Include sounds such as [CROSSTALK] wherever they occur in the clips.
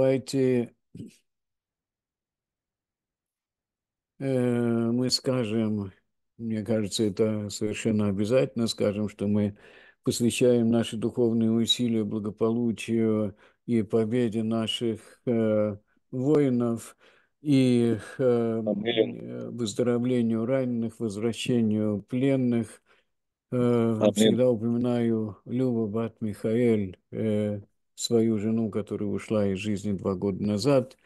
Давайте э, мы скажем, мне кажется, это совершенно обязательно, скажем, что мы посвящаем наши духовные усилия благополучию и победе наших э, воинов и э, э, выздоровлению раненых, возвращению пленных. Э, всегда упоминаю Люба Бат Михаэль, э, свою жену, которая ушла из жизни два года назад,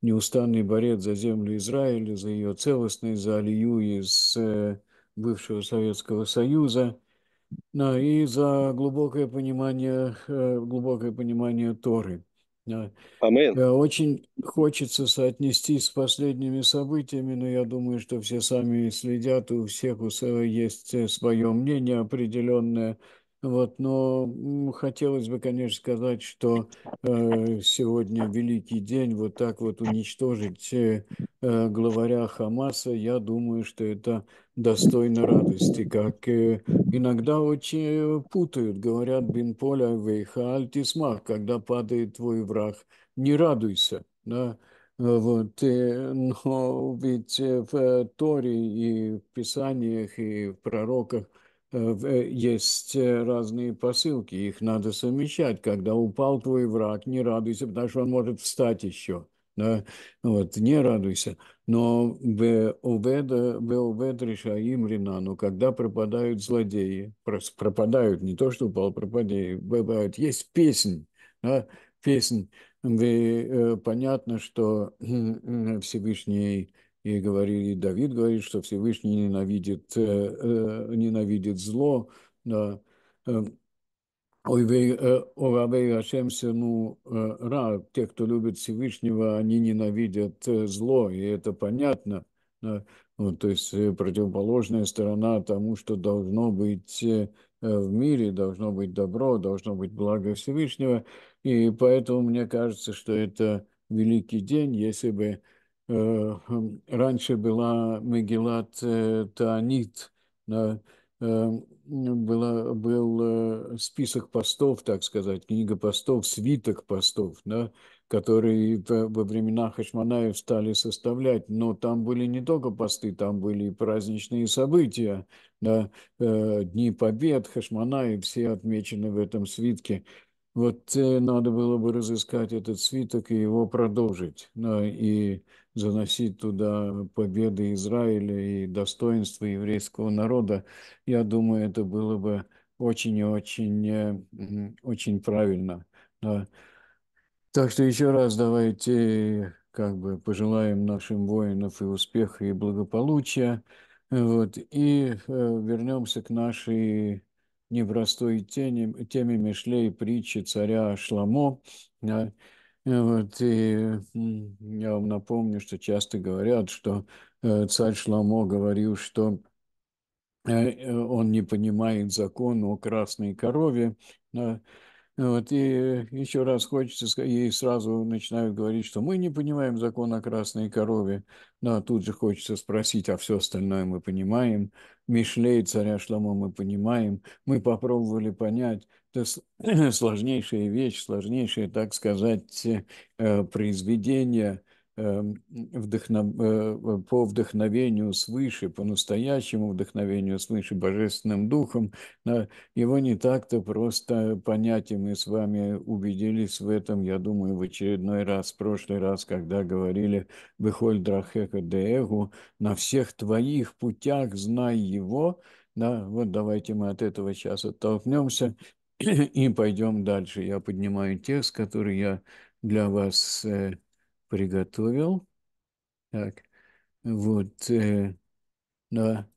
неустанный борец за землю Израиля, за ее целостность, за Алию из э, бывшего Советского Союза, да, ну и за глубокое понимание, э, глубокое понимание Торы. Да. Амин. Э, очень хочется соотнести с последними событиями, но я думаю, что все сами следят, у всех у есть свое мнение определенное – вот, но хотелось бы, конечно, сказать, что э, сегодня великий день, вот так вот уничтожить э, э, главаря Хамаса, я думаю, что это достойно радости, как э, иногда очень путают, говорят Бинполя Вейха Альтисмах, когда падает твой враг, не радуйся, да, вот, э, но ведь э, в Торе и в Писаниях и в пророках – Э, э, есть э, разные посылки, их надо совмещать. Когда упал твой враг, не радуйся, потому что он может встать еще. Да? Вот, не радуйся. Но Беовед Решаим Но когда пропадают злодеи, пропадают не то, что упал, пропадают. бывают, есть песнь, да? песнь. Понятно, что [CLEARS THROAT] Всевышний и говорили, Давид говорит, что Всевышний ненавидит, э, э, ненавидит зло, да, эм, Овавей э, Ашем Сену Ра, те, кто любит Всевышнего, они ненавидят зло, и это понятно. Да? Ну, то есть противоположная сторона тому, что должно быть в мире, должно быть добро, должно быть благо Всевышнего. И поэтому мне кажется, что это великий день, если бы Э, раньше была Мегилат э, Таанит, да, э, была, был список постов, так сказать, книга постов, свиток постов, да, которые во времена Хашманаев стали составлять, но там были не только посты, там были и праздничные события, да, Дни Побед, Хашманаев, все отмечены в этом свитке. Вот э, надо было бы разыскать этот свиток и его продолжить, да, и заносить туда победы Израиля и достоинства еврейского народа. Я думаю, это было бы очень и очень, э, очень правильно. Да. Так что еще раз давайте как бы пожелаем нашим воинов и успеха, и благополучия. Вот, и э, вернемся к нашей непростой теме, теме Мишлей притчи царя Шламо. Э, вот, и я вам напомню, что часто говорят, что э, царь Шламо говорил, что э, он не понимает закон о красной корове, вот, и еще раз хочется сказать, и сразу начинают говорить, что мы не понимаем закон о красной корове, но ну, а тут же хочется спросить, а все остальное мы понимаем, Мишлей, царя Шламо мы понимаем, мы попробовали понять, это [CLEARS THROAT] сложнейшая вещь, сложнейшее, так сказать, э, произведение, Эм, вдохнов... Э, по вдохновению свыше, по настоящему вдохновению свыше Божественным Духом, его не так-то просто понять, и мы с вами убедились в этом, я думаю, в очередной раз, в прошлый раз, когда говорили «Бехоль драхека деэгу» «На всех твоих путях знай его», да, вот давайте мы от этого сейчас оттолкнемся [CLEARS THROAT] и пойдем дальше. Я поднимаю текст, который я для вас э, приготовил. Так, вот, э, да.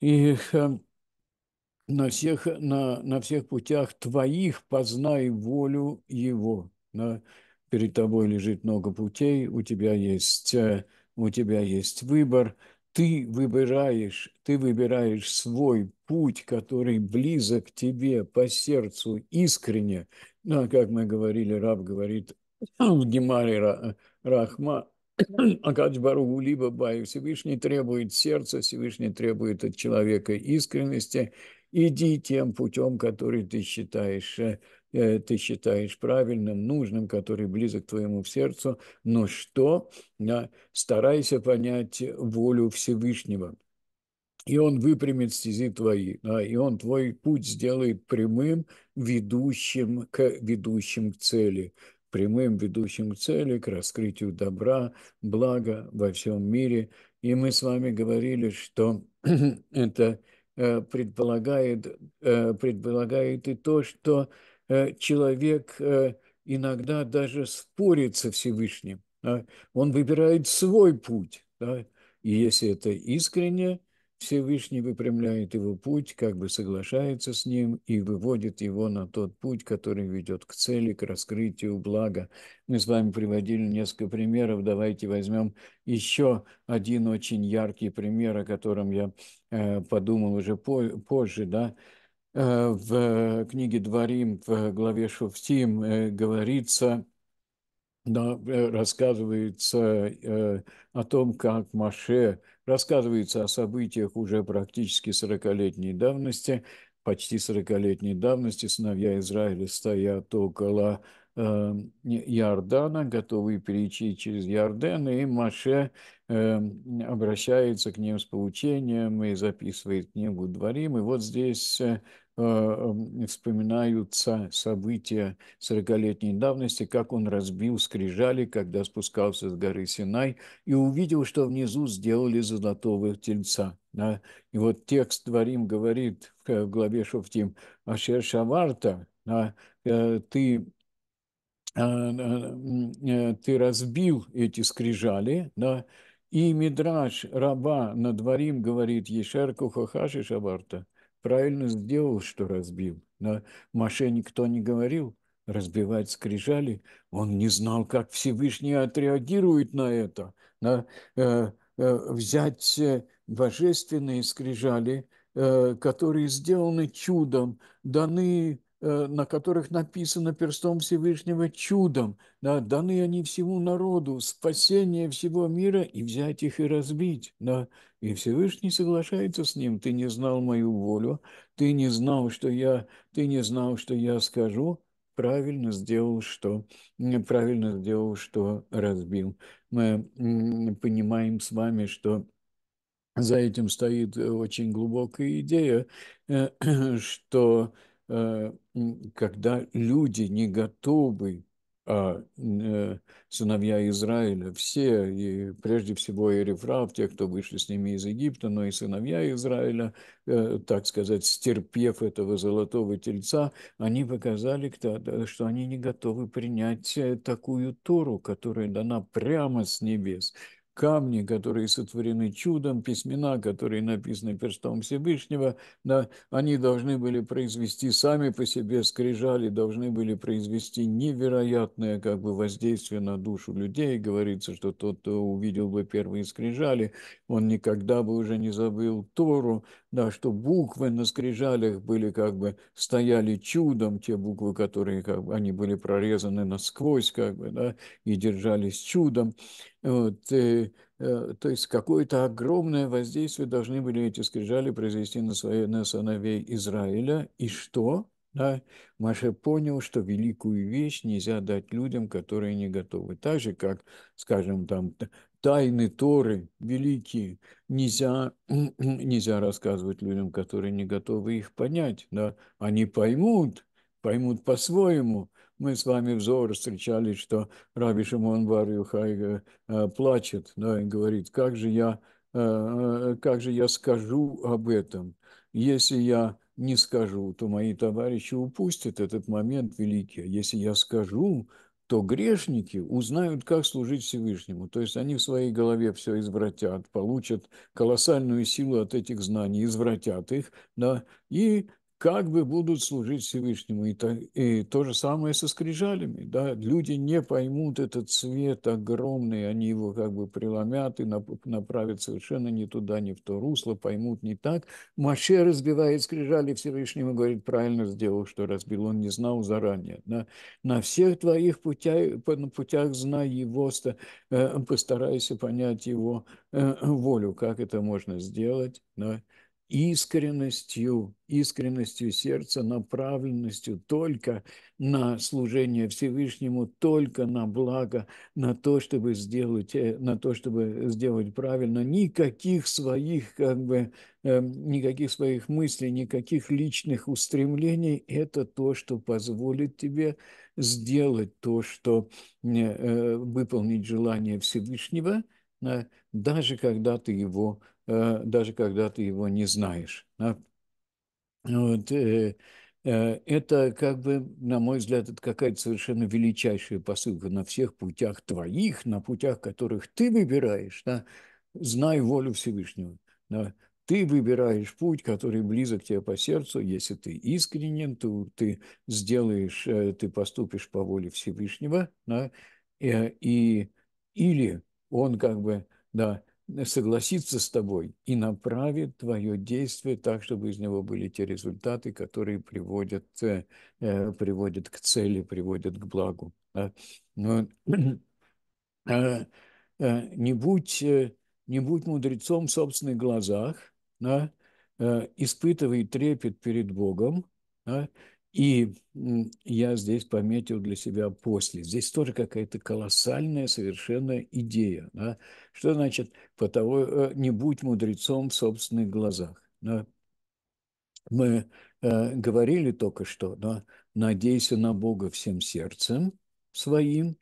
И э, на всех, на, на всех путях твоих познай волю его. Да? Перед тобой лежит много путей, у тебя есть, э, у тебя есть выбор. Ты выбираешь, ты выбираешь свой путь, который близок тебе по сердцу искренне. ну а как мы говорили, раб говорит в Гемаре Рахма, [CLEARS THROAT] Акадж-Баругу либо Баю. Всевышний требует сердца, Всевышний требует от человека искренности. Иди тем путем, который ты считаешь э, э, ты считаешь правильным, нужным, который близок твоему сердцу, но что? Да, старайся понять волю Всевышнего и он выпрямит стези твои, да, и он твой путь сделает прямым, ведущим к, ведущим к цели прямым ведущим к цели, к раскрытию добра, блага во всем мире. И мы с вами говорили, что [CLEARS THROAT] это э, предполагает, э, предполагает и то, что э, человек иногда даже спорит со Всевышним. Он выбирает свой путь. И если это искренне, Всевышний выпрямляет его путь, как бы соглашается с ним и выводит его на тот путь, который ведет к цели, к раскрытию блага. Мы с вами приводили несколько примеров. Давайте возьмем еще один очень яркий пример, о котором я э, подумал уже по позже, да, э, в книге «Дворим» в главе «Шуфтим» э, говорится, да, э, рассказывается э, о том, как Маше рассказывается о событиях уже практически 40-летней давности, почти 40-летней давности сыновья Израиля стоят около э, Иордана, готовые перейти через Иорден, и Маше э, обращается к ним с получением, и записывает книгу «Дворим». И вот здесь э, Э, э, вспоминаются события сорокалетней давности, как он разбил скрижали, когда спускался с горы Синай, и увидел, что внизу сделали золотого тельца. Да? И вот текст Творим говорит в э, главе Шуфтим, «Ашер Шаварта, да, ты ты разбил эти скрижали, да, и Мидраш раба на дворим говорит Ешерку Хахаши Шабарта – правильно сделал, что разбил. На Маше никто не говорил разбивать скрижали. Он не знал, как Всевышний отреагирует на это. На, э, э, взять э, божественные скрижали, э, которые сделаны чудом, даны Э, на которых написано перстом Всевышнего чудом, да, даны они всему народу, спасение всего мира, и взять их и разбить, да. И Всевышний соглашается с ним, ты не знал мою волю, ты не знал, что я, ты не знал, что я скажу, правильно сделал, что правильно сделал, что разбил. Мы понимаем с вами, что за этим стоит э, очень глубокая идея, э, [CLEARS THROAT] что Э, когда люди не готовы, а э, сыновья Израиля все, и прежде всего Эрифрав, те, кто вышли с ними из Египта, но и сыновья Израиля, э, так сказать, стерпев этого золотого тельца, они показали, что они не готовы принять такую Тору, которая дана прямо с небес – камни, которые сотворены чудом, письмена, которые написаны перстом Всевышнего, да, они должны были произвести сами по себе скрижали, должны были произвести невероятное как бы воздействие на душу людей. Говорится, что тот, кто увидел бы первые скрижали, он никогда бы уже не забыл Тору, да, что буквы на скрижалях были как бы стояли чудом, те буквы, которые как бы, они были прорезаны насквозь, как бы, да, и держались чудом. Вот, э, э, то есть какое-то огромное воздействие должны были эти скрижали произвести на, свои, на сыновей Израиля. И что? Да? Маша понял, что великую вещь нельзя дать людям, которые не готовы. Так же, как, скажем, там тайны Торы великие нельзя, [CLEARS THROAT] нельзя рассказывать людям, которые не готовы их понять. Да? Они поймут, поймут по-своему, мы с вами взор встречали, что Раби Шимон бар Юхай э, э, плачет, да, и говорит, как же я, э, как же я скажу об этом, если я не скажу, то мои товарищи упустят этот момент великий. А если я скажу, то грешники узнают, как служить Всевышнему. То есть они в своей голове все извратят, получат колоссальную силу от этих знаний, извратят их, да, и как бы будут служить Всевышнему. И то, и то же самое со скрижалями. Да? Люди не поймут этот цвет огромный, они его как бы преломят и направят совершенно не туда, не в то русло, поймут не так. Маше разбивает скрижали Всевышнему, говорит, правильно сделал, что разбил, он не знал заранее. Да? На всех твоих путях, на путях знай его, э, постарайся понять его э, волю, как это можно сделать. Да? искренностью, искренностью сердца, направленностью только на служение Всевышнему, только на благо, на то, чтобы сделать, э, на то, чтобы сделать правильно, никаких своих, как бы, эм, никаких своих мыслей, никаких личных устремлений, это то, что позволит тебе сделать то, что э, э, выполнить желание Всевышнего, даже когда ты его Э, даже когда ты его не знаешь. Вот, э, э, это как бы, на мой взгляд, это какая-то совершенно величайшая посылка на всех путях твоих, на путях, которых ты выбираешь, да, знай волю Всевышнего. Да. Ты выбираешь путь, который близок тебе по сердцу. Если ты искренен, то ты сделаешь, ты поступишь по воле Всевышнего, да, и, и, или он как бы, да, согласится с тобой и направит твое действие так, чтобы из него были те результаты, которые приводят, э, э приводят к цели, приводят к благу. Да? Но, [CLEARS THROAT] э, э, не, будь, э, не будь мудрецом в собственных глазах, да? Э, испытывай трепет перед Богом, да? И я здесь пометил для себя после. Здесь тоже какая-то колоссальная совершенно идея. Да? Что значит «потому э, не будь мудрецом в собственных глазах». Да? Мы э, говорили только что, да? «надейся на Бога всем сердцем своим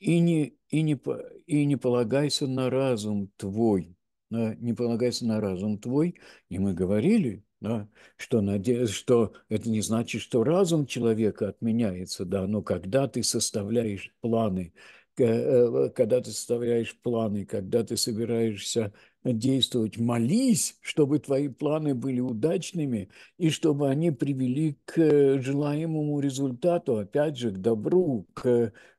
и не, и не, и не полагайся на разум твой». Да? «Не полагайся на разум твой». И мы говорили, да? Что, надеюсь что это не значит, что разум человека отменяется, да, но когда ты составляешь планы, э, когда ты составляешь планы, когда ты собираешься действовать, молись, чтобы твои планы были удачными и чтобы они привели к э, желаемому результату, опять же, к добру, к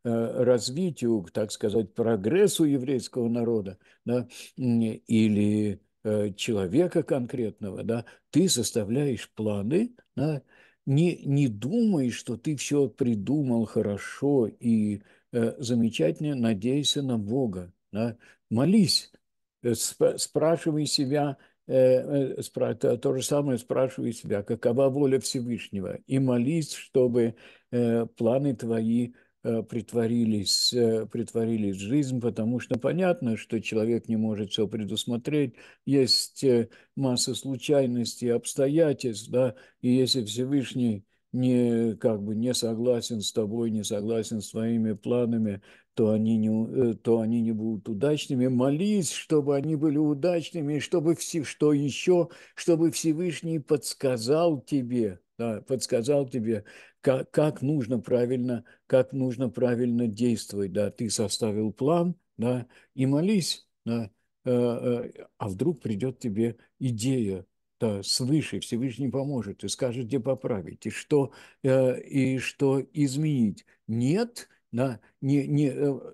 э, развитию, к, так сказать, прогрессу еврейского народа, да, или Э, человека конкретного, да, ты составляешь планы, да, не, не думай, что ты все придумал хорошо и э, замечательно, надейся на Бога. Да? Молись, э, сп, спрашивай себя, э, э, спра, то, то же самое спрашивай себя, какова воля Всевышнего, и молись, чтобы э, планы твои Э, притворились, э, притворились жизнь, потому что понятно, что человек не может все предусмотреть, есть э, масса случайностей, обстоятельств, да, и если Всевышний не, как бы не согласен с тобой, не согласен с твоими планами, то они не, то они не будут удачными. Молись, чтобы они были удачными, чтобы все, что еще, чтобы Всевышний подсказал тебе – да, подсказал тебе, как, как нужно правильно, как нужно правильно действовать, да, ты составил план, да, и молись, да, э, э, а вдруг придет тебе идея, да, свыше Всевышний поможет и скажет, где поправить, и что, э, и что изменить. Нет, да, не, не,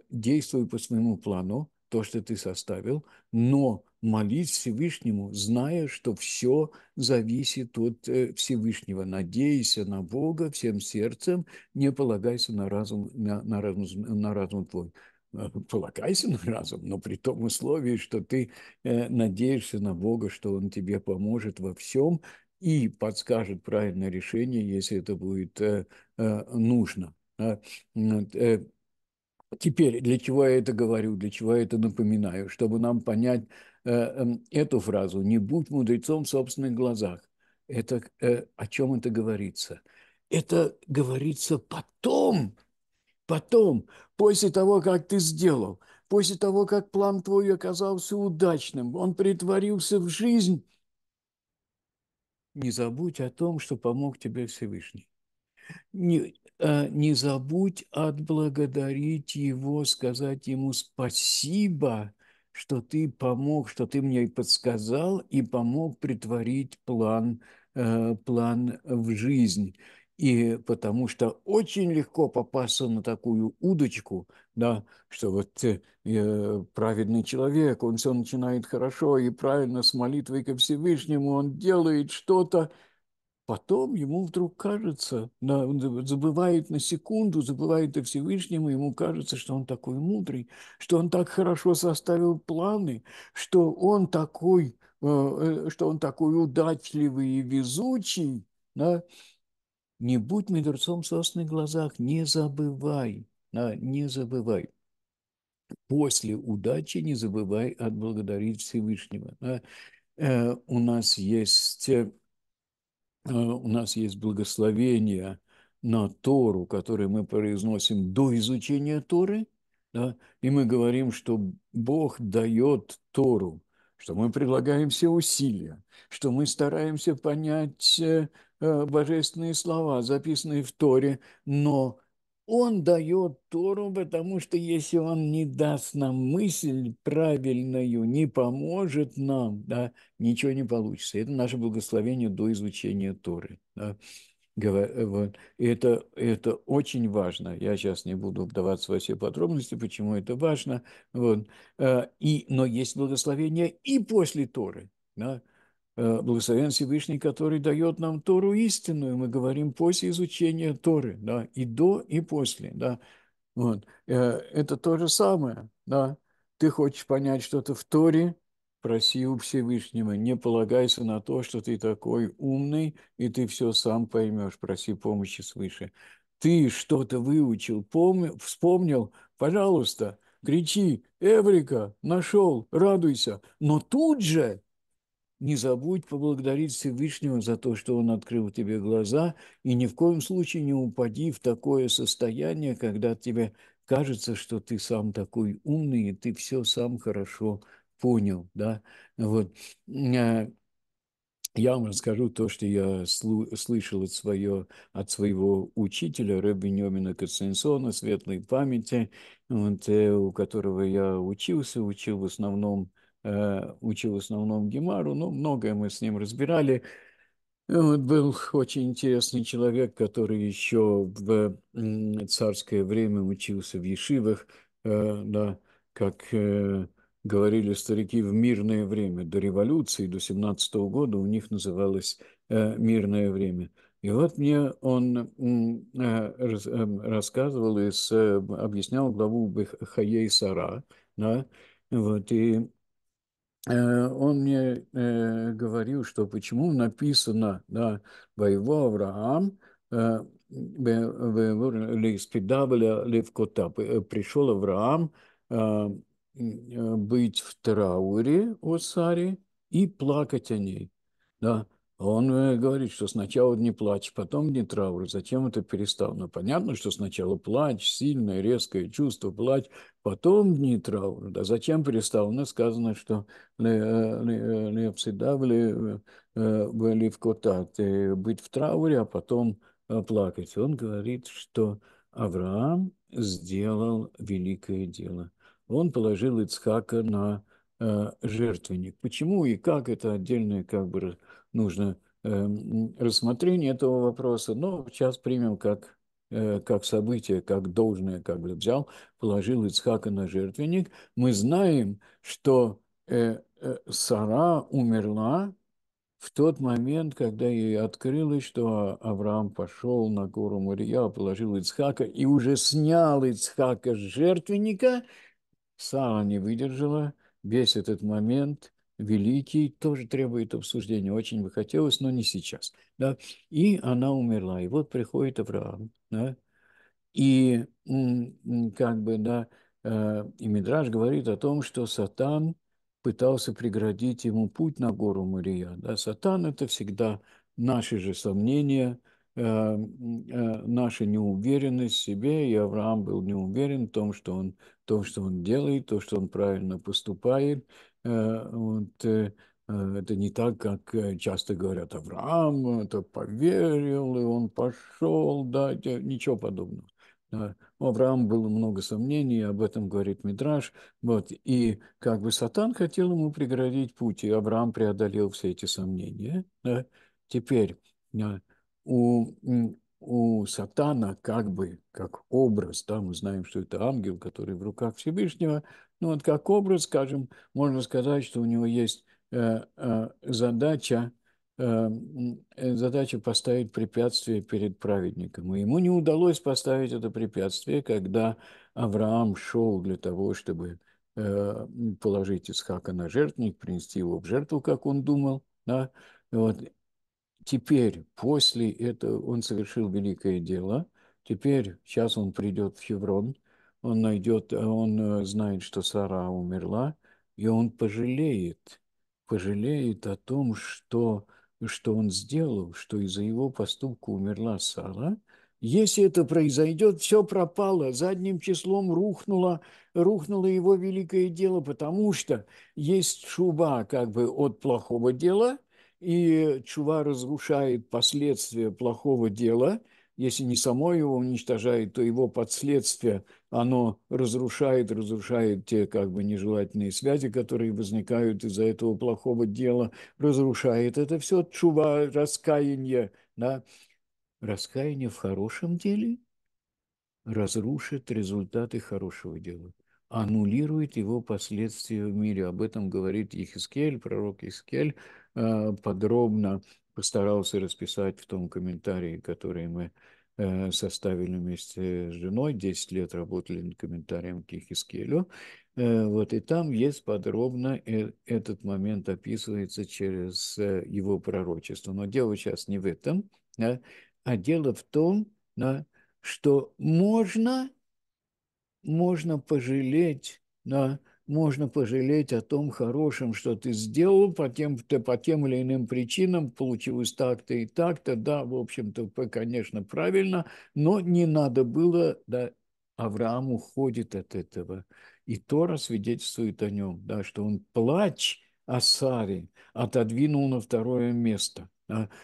действуй по своему плану, то, что ты составил, но молить Всевышнему, зная, что все зависит от э, Всевышнего. Надейся на Бога всем сердцем, не полагайся на разум, на, на разум, на разум твой э, полагайся на разум, но при том условии, что ты э, надеешься на Бога, что Он тебе поможет во всем и подскажет правильное решение, если это будет нужно. А, теперь, для чего я это говорю, для чего я это напоминаю? Чтобы нам понять, Э, эм, эту фразу «не будь мудрецом в собственных глазах». Это э, о чем это говорится? Это говорится потом, потом, после того, как ты сделал, после того, как план твой оказался удачным, он притворился в жизнь, не забудь о том, что помог тебе Всевышний. Не, э, не забудь отблагодарить его, сказать ему спасибо что ты помог, что ты мне подсказал и помог притворить план, э, план в жизнь. И потому что очень легко попасться на такую удочку, да, что вот э, праведный человек, он все начинает хорошо и правильно с молитвой ко Всевышнему, он делает что-то, Потом ему вдруг кажется, на, он забывает на секунду, забывает о Всевышнем, и ему кажется, что он такой мудрый, что он так хорошо составил планы, что он такой, э, э, что он такой удачливый и везучий. Да? Не будь мудрецом в собственных глазах, не забывай, да, не забывай. После удачи не забывай отблагодарить Всевышнего. Да? Э, у нас есть э, Э, у нас есть благословение на Тору, которое мы произносим до изучения Торы, да, и мы говорим, что Бог дает Тору, что мы прилагаем все усилия, что мы стараемся понять э, э, божественные слова, записанные в Торе, но он дает Тору, потому что если он не даст нам мысль правильную, не поможет нам, да, ничего не получится. Это наше благословение до изучения Торы. Да. Э, это, это очень важно. Я сейчас не буду вдаваться во все подробности, почему это важно. Вот. Э, и, но есть благословение и после Торы. Да. Э, благословен Всевышний, который дает нам Тору истинную. Мы говорим после изучения Торы, да, и до, и после, да. Вот. Э, это то же самое, да. Ты хочешь понять что-то в Торе, проси у Всевышнего, не полагайся на то, что ты такой умный, и ты все сам поймешь, проси помощи свыше. Ты что-то выучил, помни, вспомнил, пожалуйста, кричи, Эврика, нашел, радуйся. Но тут же не забудь поблагодарить Всевышнего за то, что Он открыл тебе глаза, и ни в коем случае не упади в такое состояние, когда тебе кажется, что ты сам такой умный, и ты все сам хорошо понял, да, вот. Э, я вам расскажу то, что я слышал от, свое, от своего учителя Рэби Немина Кацинсона, светлой памяти, вот, э, у которого я учился, учил в основном учил в основном Гемару, но многое мы с ним разбирали. Вот был очень интересный человек, который еще в царское время учился в Ешивах, да, как говорили старики в мирное время, до революции, до 17 -го года у них называлось мирное время. И вот мне он рассказывал и объяснял главу Хаей Сара, да, вот, и Э, он мне э, говорил, что почему написано да, «Воево Авраам», левкота. Э, пришел Авраам быть в трауре о Саре и плакать о ней. Да. Он э, говорит, что сначала не плачь, потом не траур, затем это перестал. Но ну, понятно, что сначала плачь, сильное, резкое чувство, плачь, потом не траур. Да зачем перестал? У нас сказано, что э, э, лепсидавли были в котат, быть в трауре, а потом плакать. Он говорит, что Авраам сделал великое дело. Он положил Ицхака на жертвенник. Почему и как это отдельное как бы нужно эм, рассмотрение этого вопроса, но сейчас примем как, э, как событие, как должное, как бы взял, положил Ицхака на жертвенник. Мы знаем, что э, э, Сара умерла в тот момент, когда ей открылось, что Авраам пошел на гору Мария, положил Ицхака и уже снял Ицхака с жертвенника, Сара не выдержала весь этот момент – великий, тоже требует обсуждения. Очень бы хотелось, но не сейчас. Да? И она умерла. И вот приходит Авраам. Да? И как бы, да, э, и Мидраж говорит о том, что Сатан пытался преградить ему путь на гору Мария. Да? Сатан – это всегда наши же сомнения, э, э, наша неуверенность в себе, и Авраам был неуверен в том, что он, в том, что он делает, то, что он правильно поступает, Э, вот, э, э, это не так, как часто говорят, Авраам это поверил, и он пошел, да, ничего подобного. Да. У Авраама было много сомнений, об этом говорит Мидраш. Вот. И как бы Сатан хотел ему преградить путь, и Авраам преодолел все эти сомнения. Да. Теперь у у сатана как бы, как образ, да, мы знаем, что это ангел, который в руках Всевышнего, но ну, вот как образ, скажем, можно сказать, что у него есть э, э, задача, эм, э, задача поставить препятствие перед праведником. И ему не удалось поставить это препятствие, когда Авраам шел для того, чтобы э, положить Исхака на жертвник, принести его в жертву, как он думал, да, вот, теперь, после этого, он совершил великое дело, теперь, сейчас он придет в Хеврон, он найдет, э, он э, знает, что Сара умерла, и он пожалеет, пожалеет о том, что, что он сделал, что из-за его поступка умерла Сара. Если это произойдет, все пропало, задним числом рухнуло, рухнуло его великое дело, потому что есть шуба как бы от плохого дела – и чува разрушает последствия плохого дела, если не само его уничтожает, то его последствия оно разрушает, разрушает те как бы нежелательные связи, которые возникают из-за этого плохого дела, разрушает это все чува, раскаяние, да. Раскаяние в хорошем деле разрушит результаты хорошего дела аннулирует его последствия в мире. Об этом говорит Ихискель, пророк Ихискель, Э, подробно постарался расписать в том комментарии, который мы э, составили вместе с женой, десять лет работали над комментарием к Ихискелю. Э, вот, и там есть подробно, этот момент описывается через его пророчество. Но дело сейчас не в этом, да, а дело в том, да, что можно, можно пожалеть да, можно пожалеть о том хорошем, что ты сделал, по тем, ты по тем или иным причинам получилось так-то и так-то, да, в общем-то, конечно, правильно, но не надо было, да, Авраам уходит от этого. И Тора свидетельствует о нем, да, что он плач о Саре отодвинул на второе место –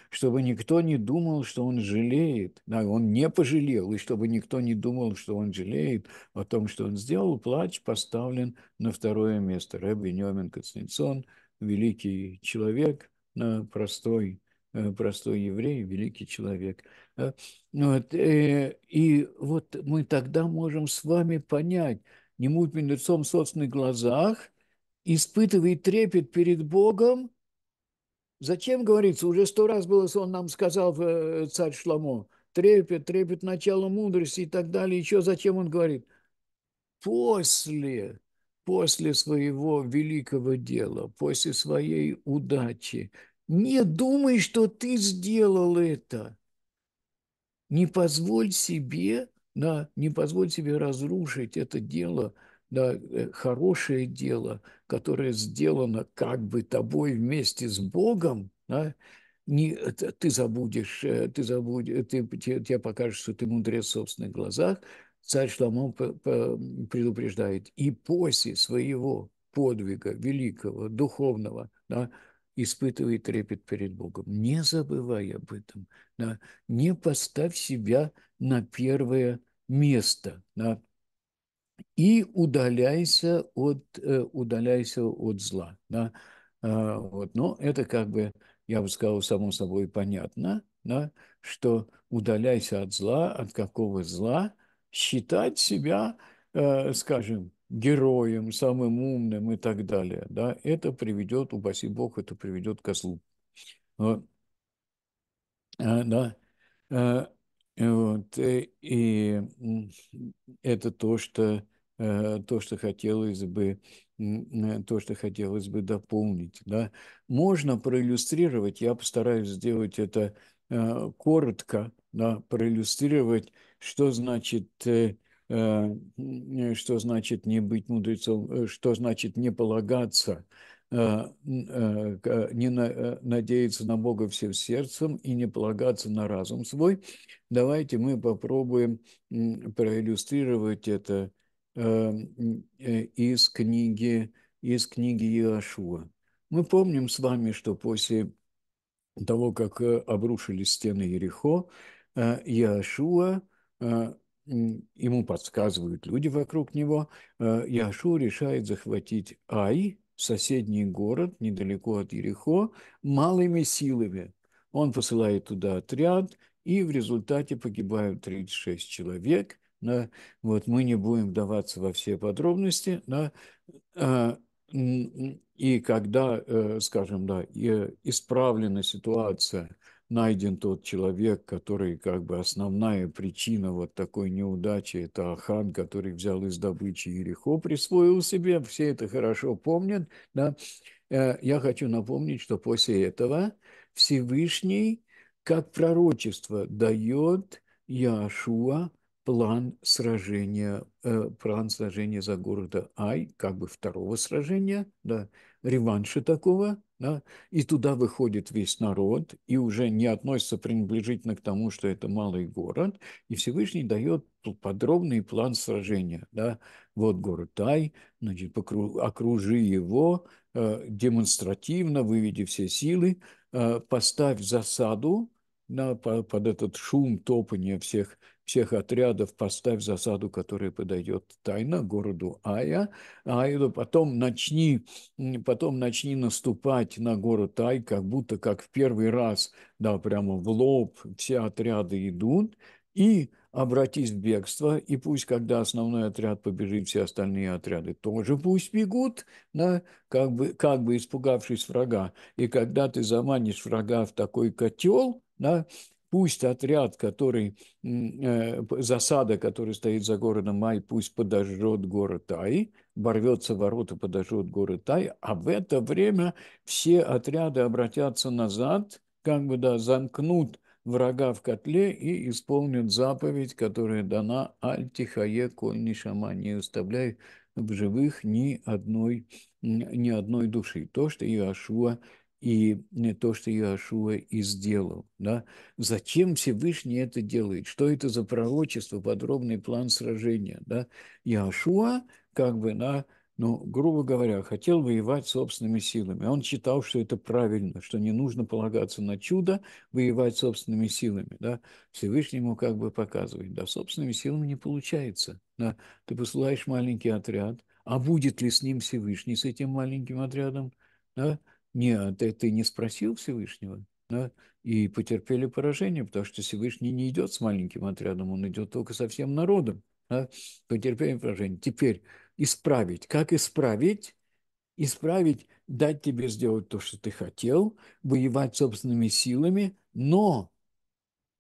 чтобы никто не думал, что он жалеет. Да, он не пожалел, и чтобы никто не думал, что он жалеет о том, что он сделал, плач поставлен на второе место. Рэб Венемин Константин, великий человек, простой э, простой еврей, великий человек. Ну вот, э, и вот мы тогда можем с вами понять, не муть мудрецом в собственных глазах, испытывает трепет перед Богом, Зачем, говорится, уже сто раз было, он нам сказал, э, царь Шламо, трепет, трепет начало мудрости и так далее. Еще зачем он говорит? После, после своего великого дела, после своей удачи, не думай, что ты сделал это. Не позволь себе, да, не позволь себе разрушить это дело, да, э, хорошее дело – которое сделано как бы тобой вместе с Богом, да, не, ты забудешь, э, ты забудешь, э, ты, тебе, покажешь, что ты мудрец в собственных глазах, царь Шламон предупреждает, и после своего подвига великого, духовного, да, испытывай трепет перед Богом. Не забывай об этом. Да, не поставь себя на первое место. Да и удаляйся от, э, удаляйся от зла. Да? А, вот. Но это как бы, я бы сказал, само собой понятно, да? что удаляйся от зла, от какого зла, считать себя, э, скажем, героем, самым умным и так далее. Да? Это приведет, упаси Бог, это приведет к злу. Вот. А, да. А, Э, вот, э, и это то, что э, то, что хотелось бы, то, что хотелось бы дополнить. Да? Можно проиллюстрировать, я постараюсь сделать это коротко, да, проиллюстрировать, что значит, что значит не быть мудрецом, что значит не полагаться Э, э, не э, надеяться на Бога всем сердцем и не полагаться на разум свой. Давайте мы попробуем проиллюстрировать это из книги, из книги Иошуа. Мы помним с вами, что после того, как обрушились стены Ерехо, Иошуа ему подсказывают люди вокруг него, Яшу решает захватить Ай, в соседний город, недалеко от Ерехо, малыми силами. Он посылает туда отряд, и в результате погибают 36 человек. Да? Вот мы не будем вдаваться во все подробности, да? А, и когда, э, скажем, да, э, исправлена ситуация найден тот человек, который как бы основная причина вот такой неудачи, это Ахан, который взял из добычи Ерехо, присвоил себе, все это хорошо помнят, да. Э, я хочу напомнить, что после этого Всевышний, как пророчество, дает Яшуа план сражения, э, план сражения за города Ай, как бы второго сражения, да, реванша такого, да, и туда выходит весь народ, и уже не относится приближительно к тому, что это малый город, и Всевышний дает подробный план сражения, да, вот город Тай, значит, окружи его, э, демонстративно выведи все силы, э, поставь засаду, да, под этот шум топания всех всех отрядов поставь засаду, которая подойдет тайно городу Ая, Айду, потом начни, потом начни наступать на город Ай, как будто как в первый раз, да, прямо в лоб все отряды идут, и обратись в бегство, и пусть, когда основной отряд побежит, все остальные отряды тоже пусть бегут, да, как, бы, как бы испугавшись врага. И когда ты заманишь врага в такой котел, да, Пусть отряд, который, э, засада, который стоит за городом Ай, пусть подожжет город Ай, борвется в ворота, подожжет город Ай, а в это время все отряды обратятся назад, как бы, да, замкнут врага в котле и исполнит заповедь, которая дана Аль-Тихае, коль шама, не оставляй в живых ни одной, ни одной души. То, что Иошуа и э, то, что Иошуа и сделал. Да? Зачем Всевышний это делает? Что это за пророчество, подробный план сражения? Да? Иошуа как бы, на, ну, грубо говоря, хотел воевать собственными силами. Он считал, что это правильно, что не нужно полагаться на чудо, воевать собственными силами. Да? ему как бы показывает, да, собственными силами не получается. Да? Ты посылаешь маленький отряд, а будет ли с ним Всевышний, с этим маленьким отрядом? Да? Нет, э, ты не спросил Всевышнего, да, и потерпели поражение, потому что Всевышний не идет с маленьким отрядом, он идет только со всем народом. Да, потерпели поражение. Теперь исправить. Как исправить? Исправить, дать тебе сделать то, что ты хотел, воевать собственными силами, но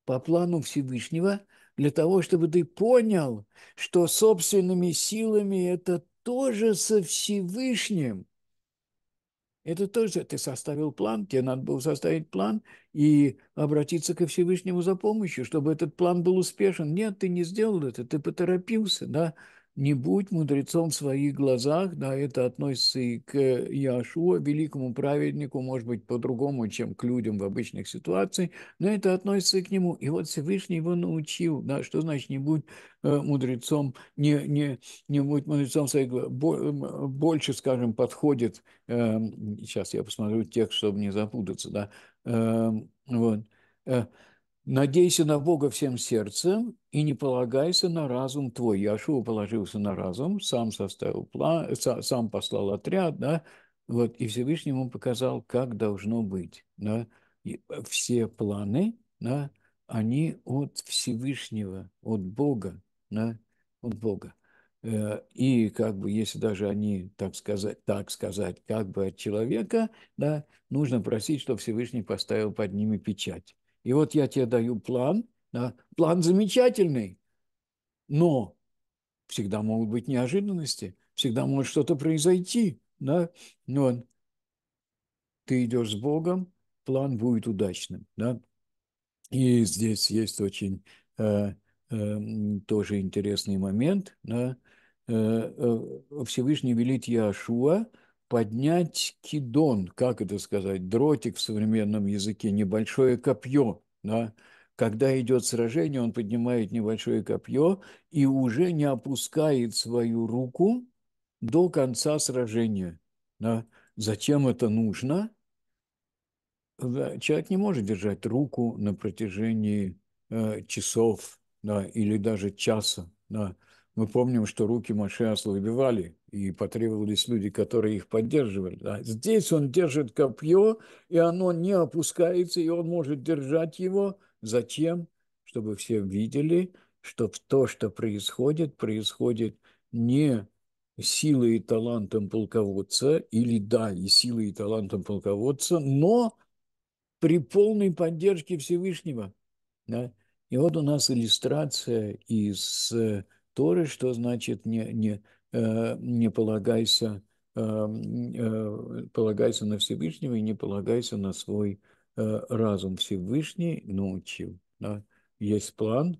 по плану Всевышнего, для того, чтобы ты понял, что собственными силами это тоже со Всевышним – это тоже ты составил план, тебе надо было составить план и обратиться ко Всевышнему за помощью, чтобы этот план был успешен. Нет, ты не сделал это, ты поторопился, да, не будь мудрецом в своих глазах, да, это относится и к Яшуа, великому праведнику, может быть, по-другому, чем к людям в обычных ситуациях, но это относится и к нему. И вот Всевышний его научил, да, что значит не будь э, мудрецом, не, не, не будь мудрецом в своих глазах, эм, больше, скажем, подходит, эм, сейчас я посмотрю текст, чтобы не запутаться, да, эм, вот, э, Надейся на Бога всем сердцем и не полагайся на разум твой. Яшуа положился на разум, сам составил план, сам послал отряд, да, вот, и Всевышний ему показал, как должно быть. Да. все планы, да, они от Всевышнего, от Бога, да, от Бога. Э, и как бы, если даже они, так сказать, так сказать, как бы от человека, да, нужно просить, чтобы Всевышний поставил под ними печать. И вот я тебе даю план, да, план замечательный, но всегда могут быть неожиданности, всегда может что-то произойти, да, Но ну Ты идешь с Богом, план будет удачным, да. И здесь есть очень э, э, тоже интересный момент, да. Э, э, Всевышний велит Яшуа – поднять кидон, как это сказать, дротик в современном языке, небольшое копье, да, когда идет сражение, он поднимает небольшое копье и уже не опускает свою руку до конца сражения. Да? Зачем это нужно? человек не может держать руку на протяжении э, часов да, или даже часа. Да. Мы помним, что руки Маше ослабевали, и потребовались люди, которые их поддерживали. А здесь он держит копье, и оно не опускается, и он может держать его. Зачем? Чтобы все видели, что то, что происходит, происходит не силой и талантом полководца, или да, и силой и талантом полководца, но при полной поддержке Всевышнего. Да? И вот у нас иллюстрация из э, Торы, что значит не, не, э, не полагайся, э, э, полагайся на Всевышнего и не полагайся на свой разум. Всевышний научил. Да? Есть план,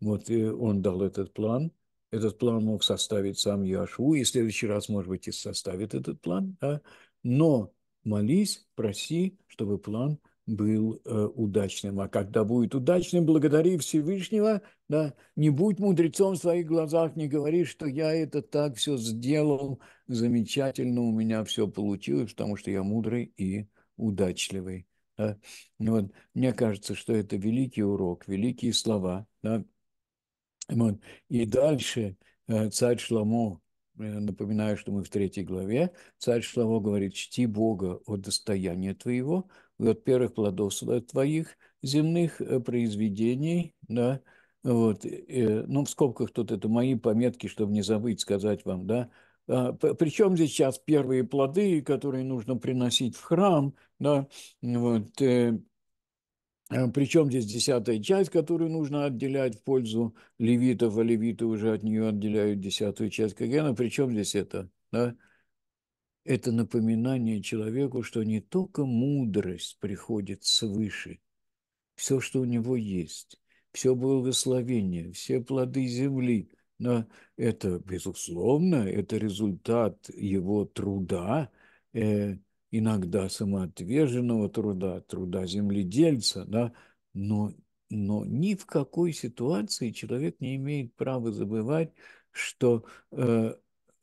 вот он дал этот план. Этот план мог составить сам Яшу, и в следующий раз, может быть, и составит этот план. Да? Но молись, проси, чтобы план – был э, удачным. А когда будет удачным, благодари Всевышнего, да, не будь мудрецом в своих глазах, не говори, что я это так все сделал, замечательно у меня все получилось, потому что я мудрый и удачливый. Да. Вот. Мне кажется, что это великий урок, великие слова. Да. Вот. И дальше э, царь Шламо, э, напоминаю, что мы в третьей главе, царь Шламо говорит, чти Бога от достояния твоего, вот первых плодов твоих земных э, произведений, да, вот, э, ну, в скобках тут это мои пометки, чтобы не забыть сказать вам, да, а, причем здесь сейчас первые плоды, которые нужно приносить в храм, да, вот, э, а, причем здесь десятая часть, которую нужно отделять в пользу левитов, а левиты уже от нее отделяют десятую часть Кагена. Причем здесь это? Да? это напоминание человеку, что не только мудрость приходит свыше, все, что у него есть, все благословение, все плоды земли, но это, безусловно, это результат его труда, э, иногда самоотверженного труда, труда земледельца, да, но, но ни в какой ситуации человек не имеет права забывать, что э,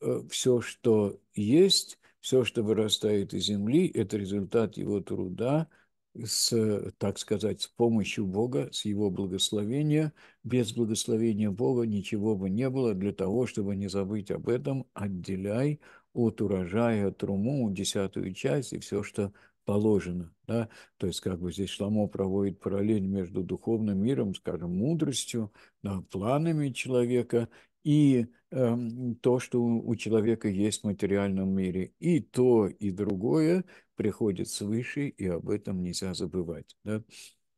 э, все, что есть, все, что вырастает из земли, это результат его труда, с, так сказать, с помощью Бога, с Его благословения. Без благословения Бога ничего бы не было. Для того, чтобы не забыть об этом, отделяй от урожая труму десятую часть и все, что положено. Да? То есть, как бы здесь Шламо проводит параллель между духовным миром, скажем, мудростью, да, планами человека и э, то, что у человека есть в материальном мире. И то, и другое приходит свыше, и об этом нельзя забывать. Да?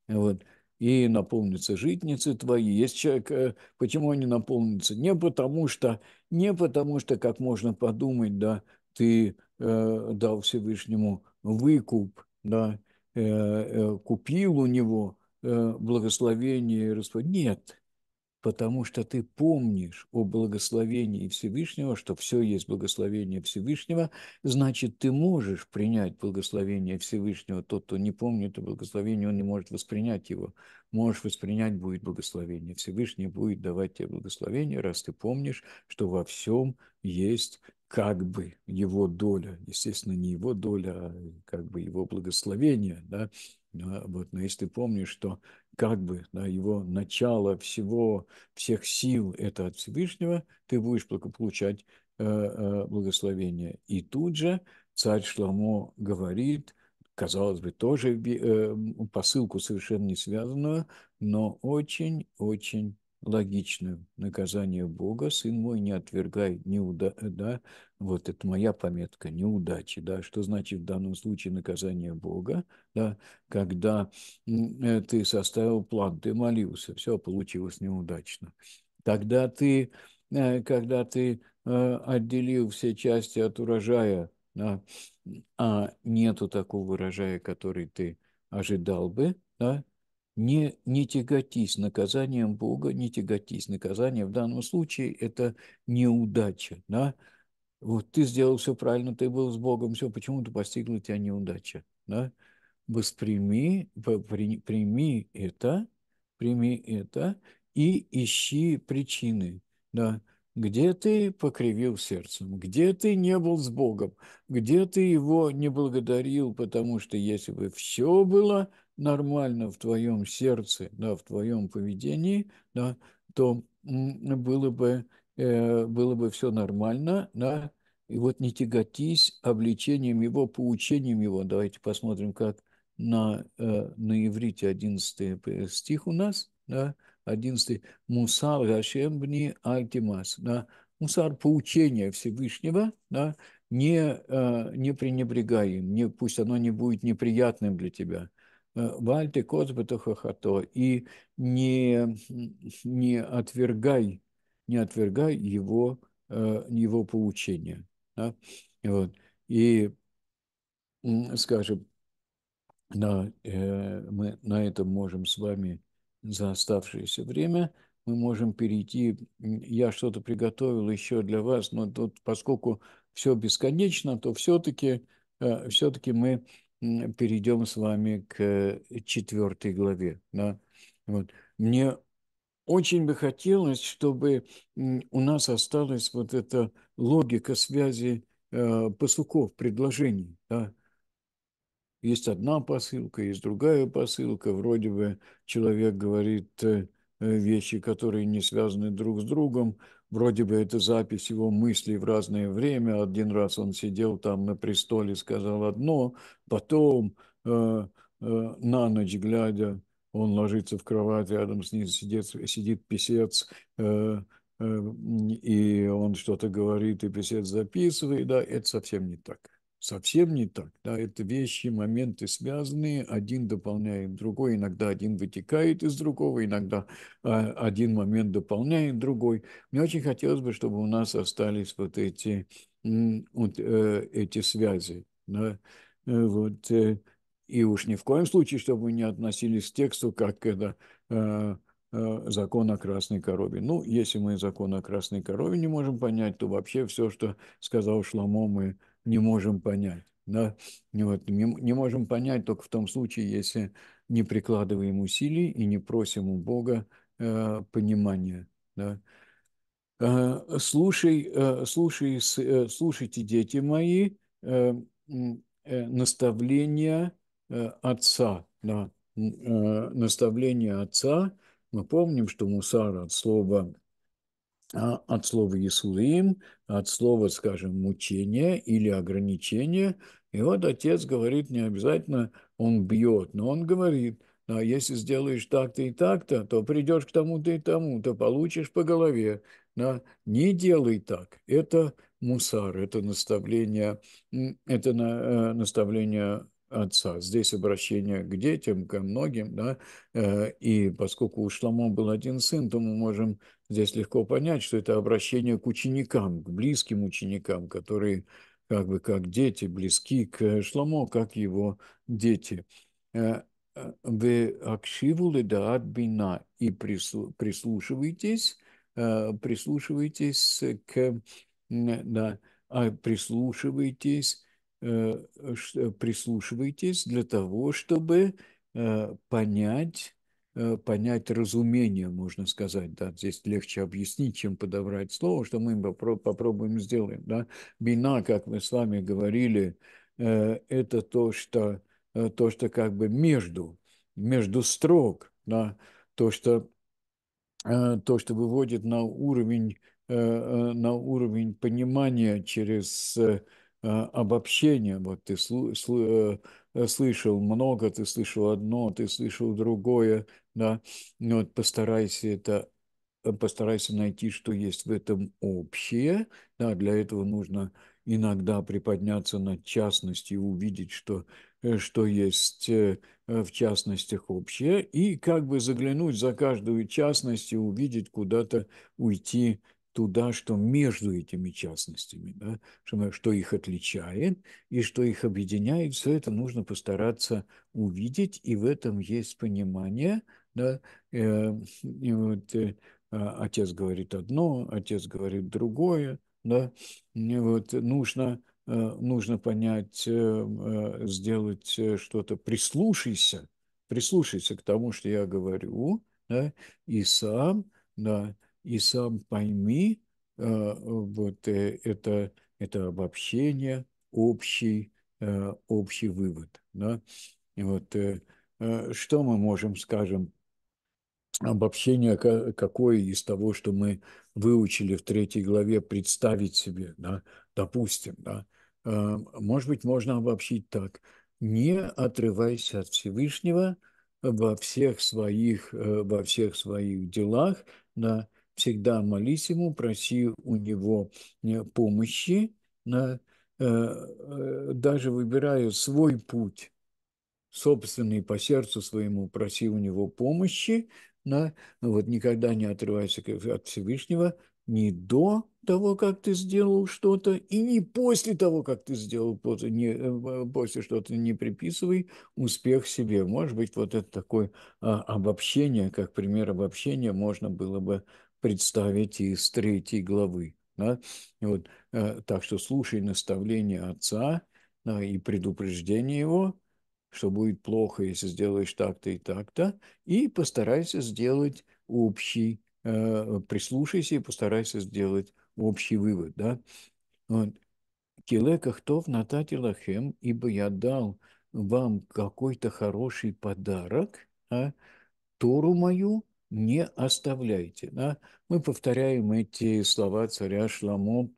Вот. И наполнится житницы твои. Есть человек, э, почему они наполнятся? Не потому что, не потому что, как можно подумать, да, ты э, дал Всевышнему выкуп, да, э, э, купил у него э, благословение и расплод. Нет, потому что ты помнишь о благословении Всевышнего, что все есть благословение Всевышнего, значит, ты можешь принять благословение Всевышнего. Тот, кто не помнит о благословении, он не может воспринять его. Можешь воспринять, будет благословение. Всевышний будет давать тебе благословение, раз ты помнишь, что во всем есть как бы его доля, естественно, не его доля, а как бы его благословение, да, а вот, но если ты помнишь, что как бы да, его начало всего, всех сил – это от Всевышнего, ты будешь получать э, э, благословение. И тут же царь Шламо говорит, казалось бы, тоже э, посылку совершенно не связанную, но очень-очень логичную. Наказание Бога, сын мой, не отвергай не уда, э, да, вот это моя пометка неудачи, да, что значит в данном случае наказание Бога, да, когда э, ты составил план, ты молился, все получилось неудачно. Тогда ты, э, когда ты э, отделил все части от урожая, да, а нету такого урожая, который ты ожидал бы, да, не, не тяготись наказанием Бога, не тяготись. Наказание в данном случае – это неудача, да, вот ты сделал все правильно, ты был с Богом, все, почему ты постигла тебя неудача. Да? Восприми, при, прими это, прими это и ищи причины. Да? Где ты покривил сердцем, где ты не был с Богом, где ты его не благодарил, потому что если бы все было нормально в твоем сердце, да, в твоем поведении, да, то было бы Э, было бы все нормально, да, и вот не тяготись обличением его, поучением его. Давайте посмотрим, как на, э, на иврите 11 э, стих у нас, да, 11 «Мусар Гашем бни альтимас», да, «Мусар поучение Всевышнего», да, не, не пренебрегай им, не, пусть оно не будет неприятным для тебя. Вальте козбета хохото, и не, не отвергай не отвергай его, э, его поучения. Да? Вот. И, скажем, да, э, мы на этом можем с вами за оставшееся время мы можем перейти. Я что-то приготовил еще для вас, но тут, поскольку все бесконечно, то все-таки э, все-таки мы перейдем с вами к четвертой главе. Да? Вот. Мне очень бы хотелось, чтобы у нас осталась вот эта логика связи э, посылков, предложений. Да? Есть одна посылка, есть другая посылка. Вроде бы человек говорит э, э, вещи, которые не связаны друг с другом. Вроде бы это запись его мыслей в разное время. Один раз он сидел там на престоле, сказал одно, потом э, э, на ночь глядя он ложится в кровать, рядом с ним сидит, сидит писец, э, э, и он что-то говорит, и писец записывает, да, это совсем не так. Совсем не так, да, это вещи, моменты связанные, один дополняет другой, иногда один вытекает из другого, иногда э, один момент дополняет другой. Мне очень хотелось бы, чтобы у нас остались вот эти, вот, э, эти связи, да, э, вот, э, и уж ни в коем случае, чтобы мы не относились к тексту, как это э, э, закон о красной корове. Ну, если мы закон о красной корове не можем понять, то вообще все, что сказал Шламо, мы не можем понять. Да? Вот, не, не можем понять только в том случае, если не прикладываем усилий и не просим у Бога э, понимания. Да? Э, слушай, э, слушай, э, слушайте, дети мои, э, э, наставления Э, отца, на э, наставление отца. Мы помним, что мусар от слова а, от слова «Исулим», от слова, скажем, «мучение» или «ограничение». И вот отец говорит, не обязательно он бьет, но он говорит, а если сделаешь так-то и так-то, то придешь к тому-то и тому-то, получишь по голове. Да? Не делай так. Это мусар, это наставление, это на, э, наставление отца. Здесь обращение к детям, ко многим, да, э, и поскольку у Шламо был один сын, то мы можем здесь легко понять, что это обращение к ученикам, к близким ученикам, которые как бы как дети, близки к Шламо, как его дети. Э, э, Вы акшивули даат бина и прислушивайтесь, прислушивайтесь к, да, а прислушивайтесь Э, э, э, прислушивайтесь для того, чтобы понять, понять разумение, можно сказать, да, здесь легче объяснить, чем подобрать слово, что мы попробуем сделаем, да. Бина, как мы с вами говорили, это то, что, то, что как бы между, между строк, да, то, что, то, что выводит на уровень, на уровень понимания через а, обобщение. Вот ты слу, слу, э, слышал много, ты слышал одно, ты слышал другое, да. Но ну вот постарайся это э, постарайся найти, что есть в этом общее. Да, для этого нужно иногда приподняться над частностью, увидеть, что, э, что есть в частностях общее, и как бы заглянуть за каждую частность и увидеть куда-то, уйти туда, что между этими частностями, да, что, что их отличает и что их объединяет, все это нужно постараться увидеть, и в этом есть понимание. Да, э, и вот, э, а, отец говорит одно, отец говорит другое. Да, и вот, нужно, э, нужно понять, э, э сделать э, что-то, прислушайся, прислушайся к тому, что я говорю, да, и сам, да, и сам пойми э, вот э, это, это обобщение, общий, э, общий вывод. Да? и Вот, что мы можем, скажем, обобщение какое из того, что мы выучили в третьей главе, представить себе, да, допустим, да, может быть, можно обобщить так. Не отрывайся от Всевышнего во всех своих, во всех своих делах, да, всегда молись ему, проси у него э, помощи, э, э, даже выбирая свой путь, собственный по сердцу своему, проси у него помощи, на, вот никогда не отрывайся от Всевышнего, не до того, как ты сделал что-то, и не после того, как ты сделал после, не, после что-то, не приписывай успех себе. Может быть, вот это такое а, обобщение, как пример обобщения, можно было бы представить из третьей главы. Да? Вот, э, так что слушай наставление отца да, э, и предупреждение его, что будет плохо, если сделаешь так-то и так-то, и постарайся сделать общий, э, прислушайся и постарайся сделать общий вывод. Да? Вот. Килекахтов натати лахем, ибо я дал вам какой-то хороший подарок, а, Тору мою не оставляйте. Да? Мы повторяем эти слова царя Шламо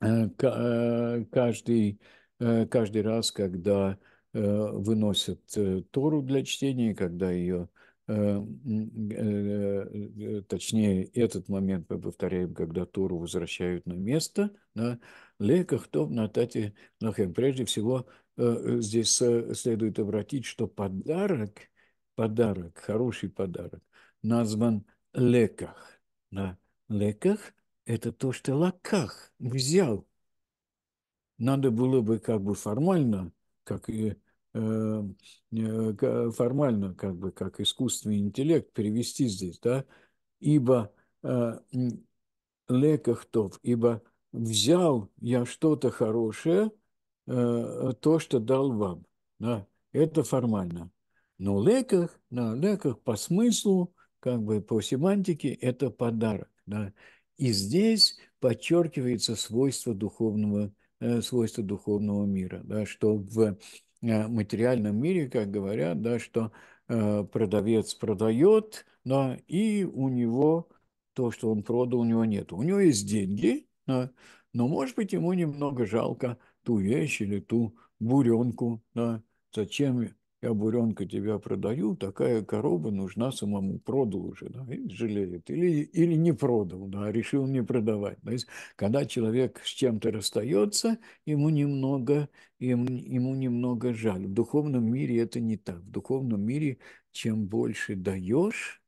э, э, каждый, э, каждый раз, когда выносят Тору для чтения, когда ее, точнее, этот момент мы повторяем, когда Тору возвращают на место, да, лекахтов на тате лахем. Прежде всего, здесь следует обратить, что подарок – подарок, хороший подарок, назван леках. На леках – это то, что лаках взял. Надо было бы как бы формально, как и э, э, формально, как бы как искусственный интеллект перевести здесь, да, ибо э, лекахтов, ибо взял я что-то хорошее, э, то, что дал вам. Да, это формально. Но леках, да, леках по смыслу, как бы по семантике, это подарок. Да. И здесь подчеркивается свойство духовного, э, свойство духовного мира, да, что в э, материальном мире, как говорят, да, что э, продавец продает, да, и у него то, что он продал, у него нет. У него есть деньги, да, но, может быть, ему немного жалко ту вещь или ту буренку. Да. Зачем я буренка тебя продаю, такая корова нужна самому, продал уже, да, жалеет, или, или не продал, да, а решил не продавать. То есть, когда человек с чем-то расстается, ему немного, им, ему немного жаль. В духовном мире это не так. В духовном мире чем больше даешь,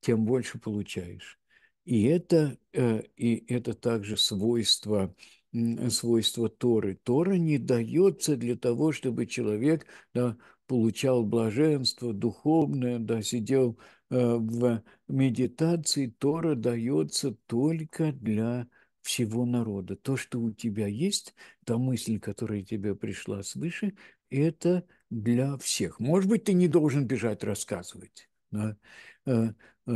тем больше получаешь. И это, э, и это также свойство свойство Торы. Тора не дается для того, чтобы человек да, получал блаженство духовное, да, сидел э, в медитации. Тора дается только для всего народа. То, что у тебя есть, та мысль, которая тебе пришла свыше, это для всех. Может быть, ты не должен бежать рассказывать. Да? Э, э,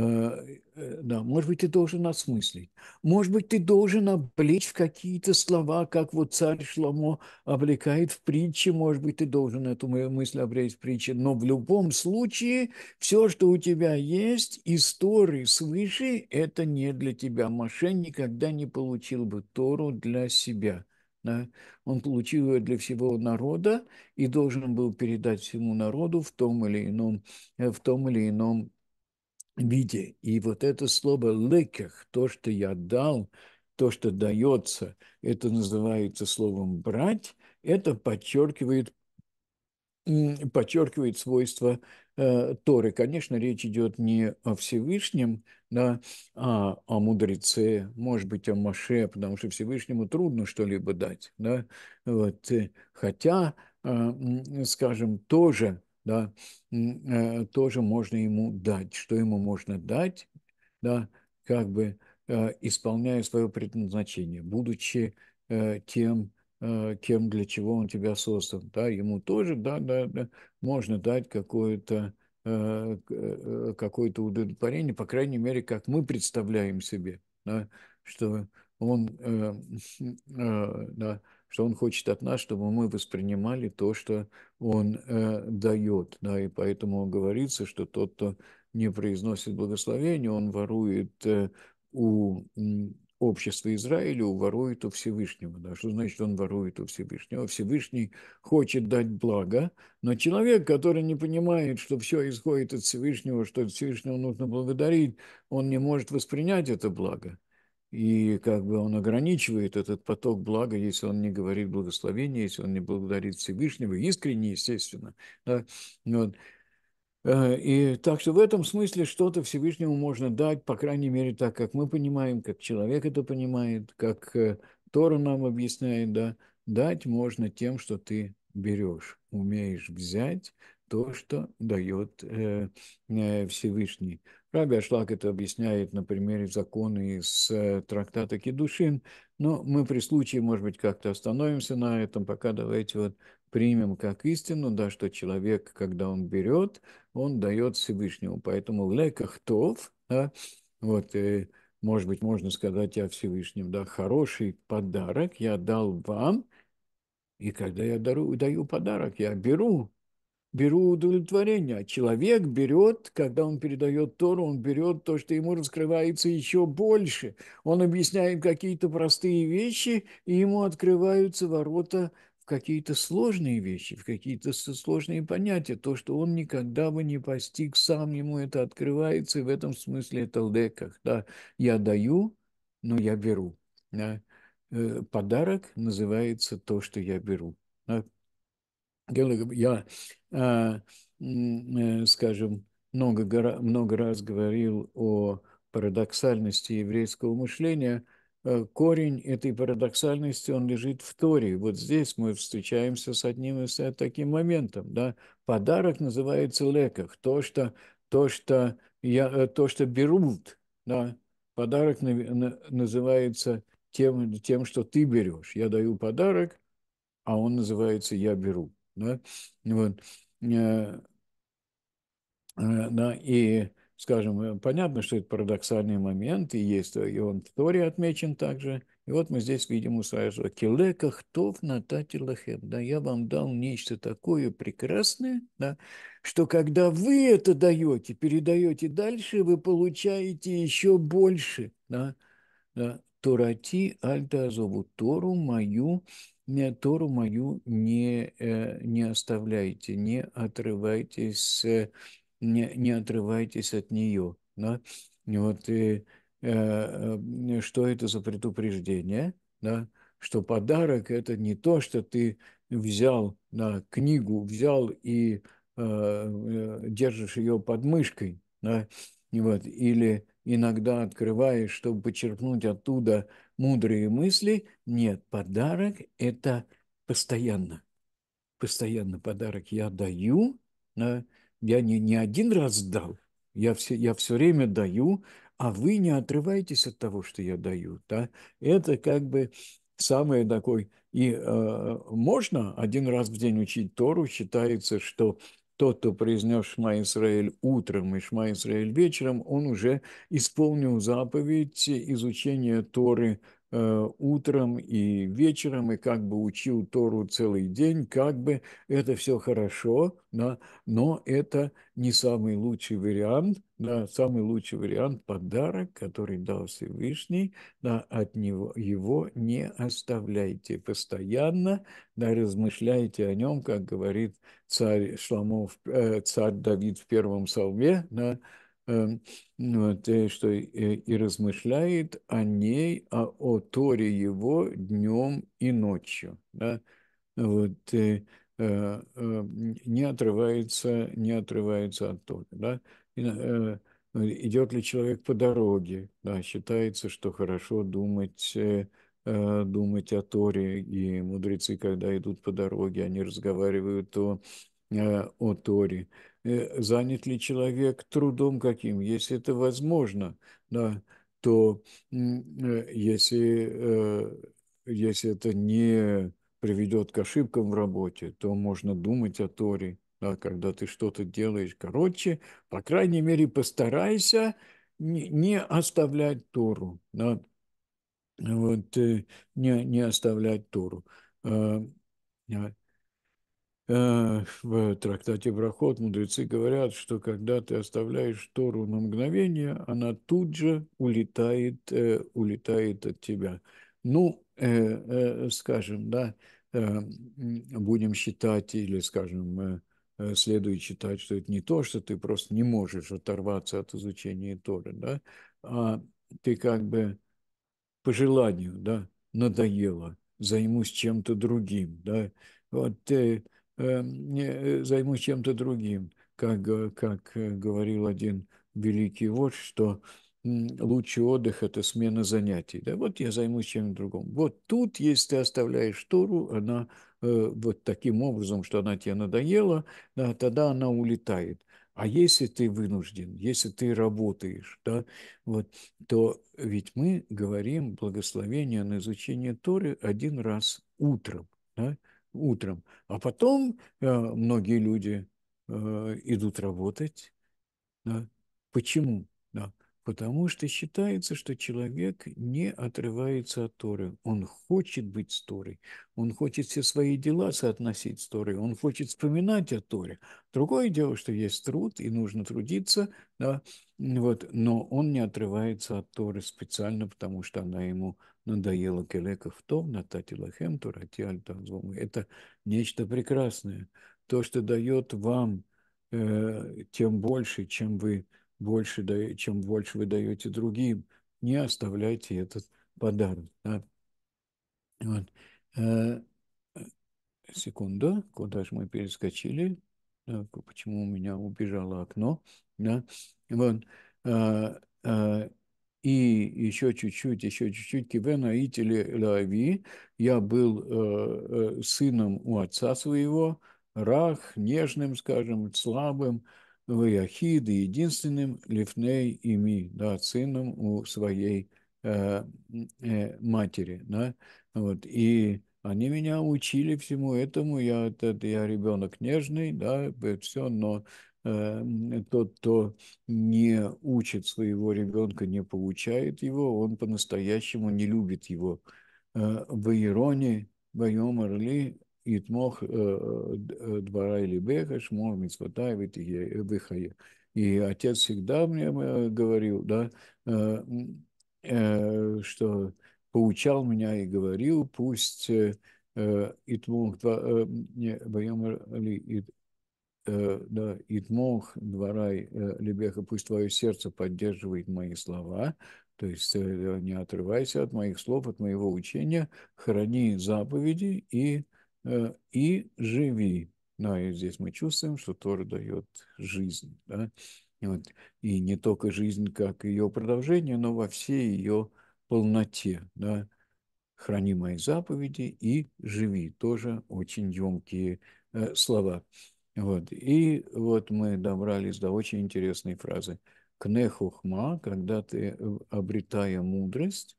э, да, может быть, ты должен осмыслить. Может быть, ты должен облечь в какие-то слова, как вот царь Шламо облекает в притче. Может быть, ты должен эту мысль обреть в притче. Но в любом случае, все, что у тебя есть, из Торы свыше, это не для тебя. Мошен никогда не получил бы Тору для себя. Да? Он получил ее для всего народа и должен был передать всему народу в том или ином, в том или ином виде. И вот это слово «лекех», то, что я дал, то, что дается, это называется словом «брать», это подчеркивает, подчеркивает свойства э, Торы. Конечно, речь идет не о Всевышнем, да, а о мудреце, может быть, о Маше, потому что Всевышнему трудно что-либо дать. Да? Вот, э, хотя, э, скажем, тоже – да, э, тоже можно ему дать. Что ему можно дать, да, как бы э, исполняя свое предназначение, будучи э, тем, кем для чего он тебя создан, да, ему тоже, да, да, да, можно дать какое-то какое-то удовлетворение, по крайней мере, как мы представляем себе, да, что он, [LAUGHS] да, что Он хочет от нас, чтобы мы воспринимали то, что Он э, дает. Да, и поэтому говорится, что тот, кто не произносит благословение, он ворует э, у общества Израиля, у ворует у Всевышнего. Да? Что значит он ворует у Всевышнего? Всевышний хочет дать благо, но человек, который не понимает, что все исходит от Всевышнего, что от Всевышнего нужно благодарить, он не может воспринять это благо. И как бы он ограничивает этот поток блага, если он не говорит благословения, если он не благодарит Всевышнего, искренне, естественно. Да? Вот. Э, и так что в этом смысле что-то Всевышнему можно дать, по крайней мере, так как мы понимаем, как человек это понимает, как э, Тора нам объясняет, да, дать можно тем, что ты берешь, умеешь взять то, что дает э, э Всевышний. Раби Ашлак это объясняет на примере закона из э, трактата Кедушин, но мы при случае, может быть, как-то остановимся на этом, пока давайте вот примем как истину, да, что человек, когда он берет, он дает Всевышнему. Поэтому в леках тов, да, вот, и, э, может быть, можно сказать я Всевышнем, да, хороший подарок я дал вам, и когда я дару, даю подарок, я беру беру удовлетворение. А человек берет, когда он передает Тору, он берет то, что ему раскрывается еще больше. Он объясняет какие-то простые вещи, и ему открываются ворота в какие-то сложные вещи, в какие-то сложные понятия. То, что он никогда бы не постиг сам, ему это открывается, и в этом смысле это лде, когда я даю, но я беру. Э, подарок называется то, что я беру. Я а, э, скажем, много, много раз говорил о парадоксальности еврейского мышления, э, корень этой парадоксальности, он лежит в Торе. Вот здесь мы встречаемся с одним из э, таким моментом. Да? Подарок называется леках, то, что, то, что, я, то, что берут. Да? Подарок на, на, называется тем, тем, что ты берешь. Я даю подарок, а он называется «я беру». Да? Вот. Э, э, да, и, скажем, э, понятно, что это парадоксальный момент, и есть, и он в Торе отмечен также. И вот мы здесь видим у Саиса «Келека хтов натати Да, я вам дал нечто такое прекрасное, да, что когда вы это даете, передаете дальше, вы получаете еще больше. Да, да. Торати альтазову Тору мою Тору мою не, э, не оставляйте, не отрывайтесь, не, не отрывайтесь от нее. Да? Вот, и, э, э, э что это за предупреждение? Да? Что подарок – это не то, что ты взял да, книгу, взял и э, держишь ее под мышкой, да? вот, или иногда открываешь, чтобы почерпнуть оттуда мудрые мысли. Нет, подарок – это постоянно. Постоянно подарок я даю. но э, Я не, не один раз дал, я все, я все время даю, а вы не отрываетесь от того, что я даю. Да? Это как бы самое такое. И э, можно один раз в день учить Тору, считается, что тот, кто произнес Шма Исраэль утром и Шма Исраэль вечером, он уже исполнил заповедь изучения Торы Э, утром и вечером, и как бы учил Тору целый день, как бы это все хорошо, да, но это не самый лучший вариант, да, самый лучший вариант подарок, который дал Всевышний, да, от него, его не оставляйте постоянно, да, размышляйте о нем, как говорит царь Шламов, э, царь Давид в первом псалме, да, вот, эм, ну, что э, и размышляет о ней, о, а о Торе его днем и ночью. Да? Вот, э, э, не отрывается, не отрывается от Торы. Да? Идет ли человек по дороге? Да, считается, что хорошо думать думать о Торе, и мудрецы, когда идут по дороге, они разговаривают о, о Торе. Э, занят ли человек трудом каким, если это возможно, да, то э, если, э, если это не приведет к ошибкам в работе, то можно думать о Торе, да, когда ты что-то делаешь. Короче, по крайней мере, постарайся не оставлять Тору, да, вот, не, не оставлять Тору. А, Э, в трактате Брахот мудрецы говорят, что когда ты оставляешь Тору на мгновение, она тут же улетает, э, улетает от тебя. Ну, э, скажем, да, будем считать или, скажем, следует считать, что это не то, что ты просто не можешь оторваться от изучения Торы, да, а ты как бы по желанию, да, надоело, займусь чем-то другим, да. Вот ты. Э, не э, займусь чем-то другим. Как, как э, говорил один великий вождь, что лучший отдых – это смена занятий. Да, вот я займусь чем-то другим. Вот тут, если ты оставляешь Тору, она вот таким образом, что она тебе надоела, да, тогда она улетает. А если ты вынужден, если ты работаешь, да, вот, то ведь мы говорим благословение на изучение Торы один раз утром. Да? утром. А потом э, многие люди э, идут работать. Да. Почему? Да. Потому что считается, что человек не отрывается от Торы. Он хочет быть с Торой. Он хочет все свои дела соотносить с Торой. Он хочет вспоминать о Торе. Другое дело, что есть труд, и нужно трудиться. Да. Вот, но он не отрывается от Торы специально, потому что она ему надоела келеков тов, нататилахем, турати альтанзум. Это нечто прекрасное. То, что дает вам, э, тем больше, чем вы больше, даете, чем больше вы даете другим, не оставляйте этот подарок. Да? Вот. Э, секунду, куда же мы перескочили? почему у меня убежало окно? Да? Вот. Э, э, и еще чуть-чуть, еще чуть-чуть, Кивена Ители Лави, я был э, сыном у отца своего, рах, нежным, скажем, слабым, Ваяхид единственным Лифней ими, да, сыном у своей э, э, матери, да, вот, и они меня учили всему этому, я, это, я ребенок нежный, да, все, но Эм, э, тот, кто не учит своего ребенка, не получает его, он по-настоящему не любит его. Э, в Ироне, Байом Орли, Итмох э, Двора или Бехаш, Мор Мицватай, Вихая. И отец всегда мне говорил, да, что поучал меня и говорил, пусть Итмох Двора или Э, да, Итмох, дворай э, Лебеха, пусть твое сердце поддерживает мои слова, то есть э, не отрывайся от моих слов, от моего учения, храни заповеди и, и живи. Да, ну, и здесь мы чувствуем, что Тора дает жизнь. Да? вот, и не только жизнь как ее продолжение, но во всей ее полноте. Да? Храни мои заповеди и живи. Тоже очень емкие э, слова. Вот. И вот мы добрались до очень интересной фразы. Кнехухма, когда ты, э, обретая мудрость,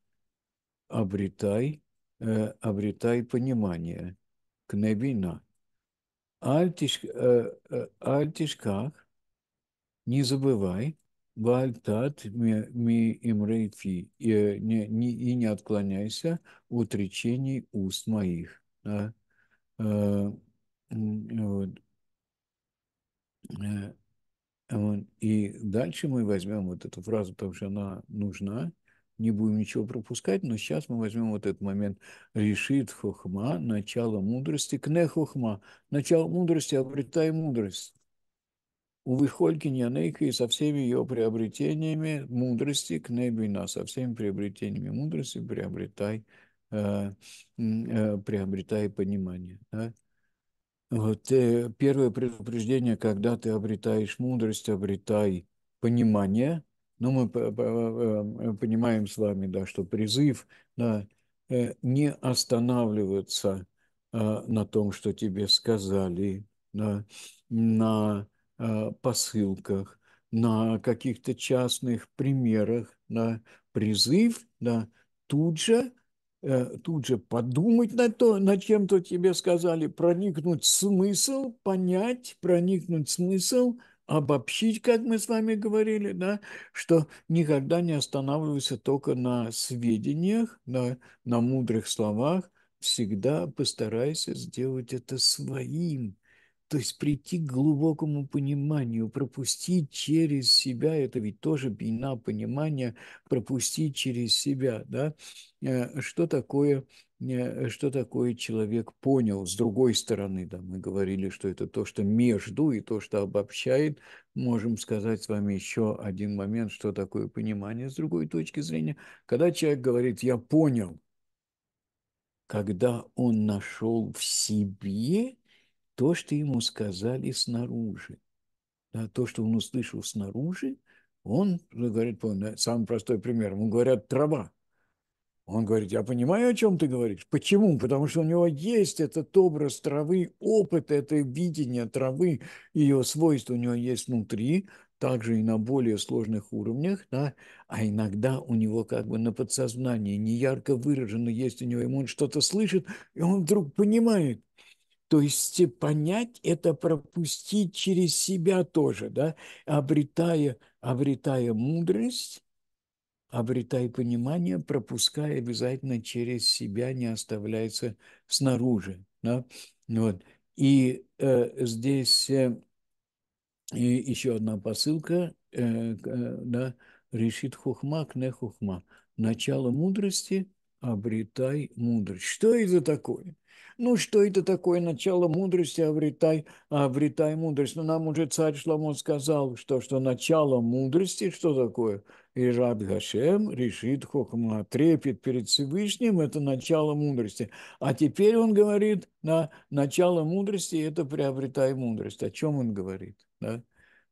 обретай, э, обретай понимание. Кнебина. Альтиш, э, э, альтишках, не забывай, Вальтат ми, ми имрейфи, и э, не, не, и не отклоняйся от речений уст моих. Да? Э, вот. Э, а и дальше мы возьмем вот эту фразу, потому что она нужна, не будем ничего пропускать, но сейчас мы возьмем вот этот момент «решит хохма», начало мудрости, «кне хохма», начало мудрости, обретай мудрость. У Вихольки Нянейка и со всеми ее приобретениями мудрости, «кне бина», со всеми приобретениями мудрости приобретай, э, э, приобретай понимание. Да? Вот, э, первое предупреждение, когда ты обретаешь мудрость, обретай понимание. Но ну, мы э, э, понимаем с вами, да, что призыв да, не останавливаться а, на том, что тебе сказали, да, на а, посылках, на каких-то частных примерах, да, призыв, да, тут же Э, тут же подумать на то, на чем-то тебе сказали, проникнуть смысл, понять, проникнуть смысл, обобщить, как мы с вами говорили, да, что никогда не останавливайся только на сведениях, на, на мудрых словах, всегда постарайся сделать это своим, то есть прийти к глубокому пониманию, пропустить через себя, это ведь тоже пина понимания, пропустить через себя, да, э, что такое э, что такое человек понял. С другой стороны, да, мы говорили, что это то, что между и то, что обобщает. Можем сказать с вами еще один момент, что такое понимание с другой точки зрения. Когда человек говорит «я понял», когда он нашел в себе то, что ему сказали снаружи. Да, то, что он услышал снаружи, он ну, говорит, самый простой пример, ему говорят «трава». Он говорит, я понимаю, о чем ты говоришь. Почему? Потому что у него есть этот образ травы, опыт, это видение травы, ее свойства у него есть внутри, также и на более сложных уровнях, да, а иногда у него как бы на подсознании неярко выражено есть у него, ему он что-то слышит, и он вдруг понимает – то есть э, понять – это пропустить через себя тоже, да? обретая, обретая мудрость, обретая понимание, пропуская обязательно через себя, не оставляется снаружи. Да? Вот. И э, здесь э, еще одна посылка, э, э, да, решит хухма, кне хухма. Начало мудрости – обретай мудрость. Что это такое? Ну, что это такое начало мудрости, обретай, обретай мудрость. Но нам уже царь Шламон сказал, что, что начало мудрости, что такое? И Ират Гашем решит хохма, трепет перед Всевышним – это начало мудрости. А теперь он говорит, на начало мудрости – это приобретай мудрость. О чем он говорит? Да?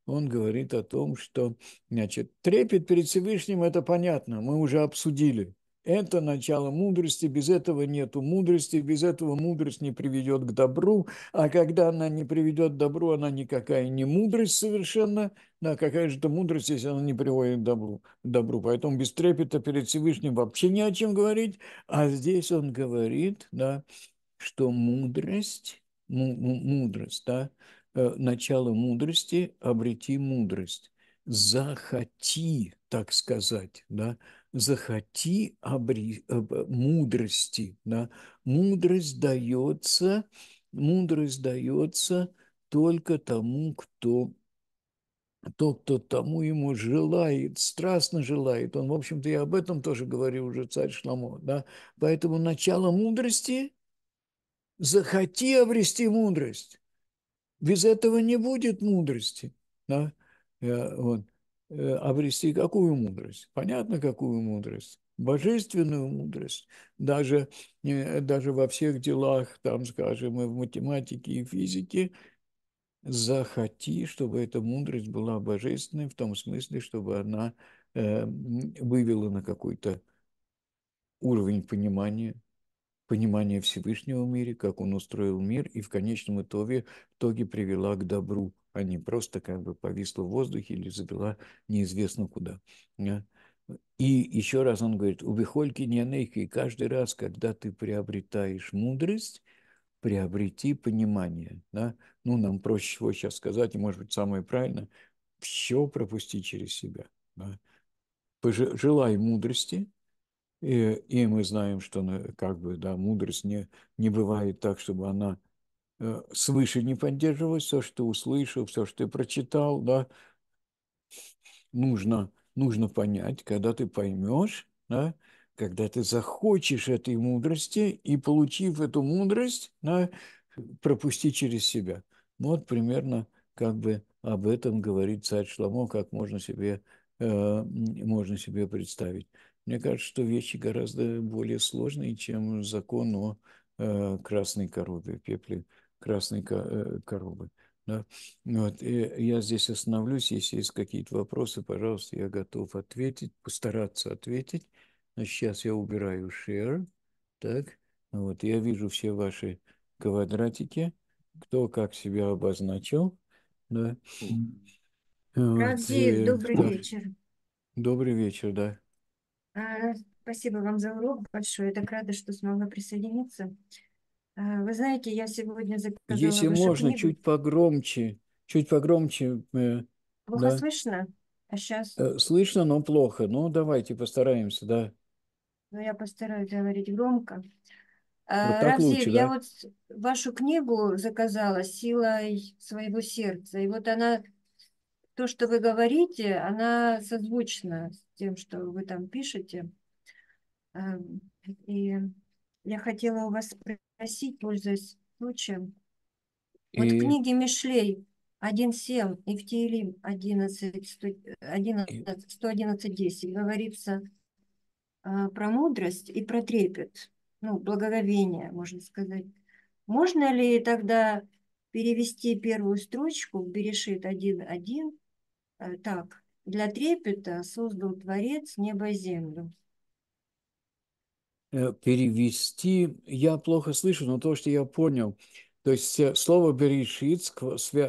он говорит о том, что значит, трепет перед Всевышним – это понятно, мы уже обсудили. Это начало мудрости, без этого нету мудрости, без этого мудрость не приведет к добру, а когда она не приведет к добру, она никакая не мудрость совершенно, да, какая же это мудрость, если она не приводит к добру, к добру. Поэтому без трепета перед Всевышним вообще не о чем говорить, а здесь он говорит, да, что мудрость, мудрость, да, э, начало мудрости, обрети мудрость захоти, так сказать, да, захоти обри... Э, мудрости. Да? Мудрость дается, мудрость дается только тому, кто то кто тому ему желает, страстно желает. Он, в общем-то, я об этом тоже говорил уже царь Шламо. Да? Поэтому начало мудрости – захоти обрести мудрость. Без этого не будет мудрости. Да? Э, вот. Э, обрести какую мудрость? Понятно, какую мудрость? божественную мудрость, даже, э, даже во всех делах, там, скажем, и в математике, и физике, захоти, чтобы эта мудрость была божественной, в том смысле, чтобы она э, вывела на какой-то уровень понимания, понимание Всевышнего в мире, как он устроил мир, и в конечном итоге, итоге привела к добру, а не просто как бы повисла в воздухе или завела неизвестно куда. И еще раз он говорит, убихольки не нейки, каждый раз, когда ты приобретаешь мудрость, приобрети понимание. Да? Ну, нам проще всего сейчас сказать, и, может быть, самое правильное, все пропусти через себя. Да? Пожелай мудрости, и, и мы знаем, что как бы, да, мудрость не, не бывает так, чтобы она э, свыше не поддерживалась, все, что ты услышал, все, что ты прочитал, да, нужно, нужно понять, когда ты поймешь, да, когда ты захочешь этой мудрости и, получив эту мудрость, да, пропусти через себя. Вот примерно как бы об этом говорит царь Шламо, как можно себе, э, можно себе представить. Мне кажется, что вещи гораздо более сложные, чем закон о э, красной корове, пепле красной ко- э, коровы. Да? Вот. Э, я здесь остановлюсь. Если есть какие-то вопросы, пожалуйста, я готов ответить, постараться ответить. Значит, сейчас я убираю share. Так, вот я вижу все ваши квадратики, кто как себя обозначил. Да. Радзив, вот. Э, добрый вечер. Добрый вечер, да. А, спасибо вам за урок большой. Я так рада, что снова присоединиться. А, вы знаете, я сегодня заказала Если можно, книгу. чуть погромче, чуть погромче. Э, плохо да. слышно? А сейчас? Э, слышно, но плохо. Ну, давайте постараемся, да. Ну, я постараюсь говорить громко. А, вот Равзев, лучше, да? я вот вашу книгу заказала «Силой своего сердца». И вот она то, что вы говорите, она созвучна с тем, что вы там пишете. Эм, и я хотела у вас спросить, пользуясь случаем, и... вот в книге Мишлей 1.7 и в Теилим 11, 100, 11, говорится а, про мудрость и про трепет, ну, благоговение, можно сказать. Можно ли тогда перевести первую строчку в Берешит 1.1 Э, так, для трепета создал Творец небо и землю. Э, перевести я плохо слышу, но то, что я понял, то есть э, слово «берешит»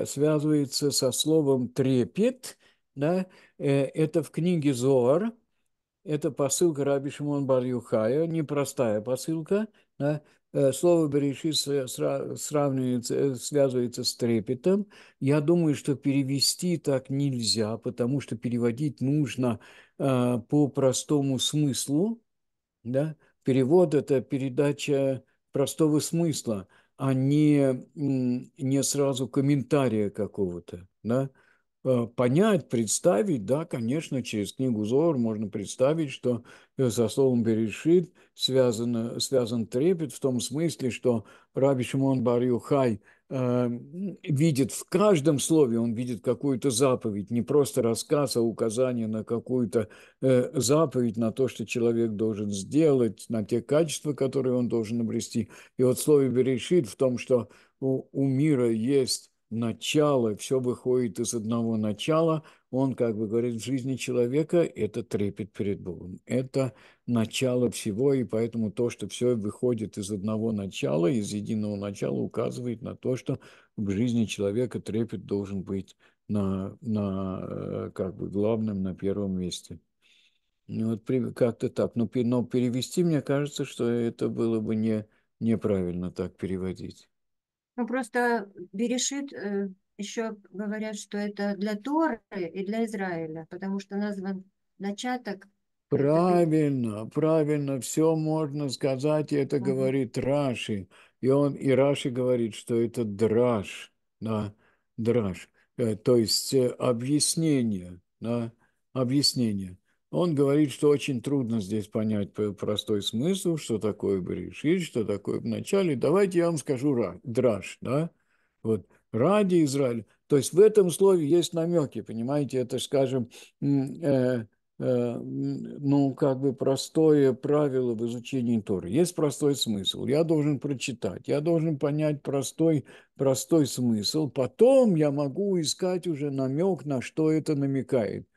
связывается со словом «трепет», да, это в книге Зор, это посылка Раби Шимон Бар-Юхая, непростая посылка, да, Э, слово «берешит» сравнивается, э, связывается с трепетом. Я думаю, что перевести так нельзя, потому что переводить нужно э, по простому смыслу. Да? Перевод – это передача простого смысла, а не, не сразу комментария какого-то. Да? Э, понять, представить, да, конечно, через книгу Зор можно представить, что э, со словом «берешит» связано, связан трепет в том смысле, что Раби Шимон бар Юхай э, эм, видит в каждом слове, он видит какую-то заповедь, не просто рассказ, а указание на какую-то э, заповедь, на то, что человек должен сделать, на те качества, которые он должен обрести. И вот слово «берешит» в том, что у, у мира есть начало, все выходит из одного начала, он, как бы говорит, в жизни человека – это трепет перед Богом. Это начало всего, и поэтому то, что все выходит из одного начала, из единого начала, указывает на то, что в жизни человека трепет должен быть на, на э, как бы главном, на первом месте. Ну, вот как-то так. Но, ну, но перевести, мне кажется, что это было бы не, неправильно так переводить. Ну, просто Берешит э, еще говорят, что это для Торы и для Израиля, потому что назван начаток. Правильно, это... правильно, все можно сказать, и это угу. говорит Раши. И он, и Раши говорит, что это драж, да, драж, э, то есть э, объяснение, да, объяснение. Он говорит, что очень трудно здесь понять простой смысл, что такое Берешит, что такое в начале. Давайте я вам скажу драж, да? Вот ради Израиля. То есть в этом слове есть намеки, понимаете, это, скажем, э, э ну, как бы простое правило в изучении Торы. Есть простой смысл. Я должен прочитать, я должен понять простой, простой смысл. Потом я могу искать уже намек, на что это намекает.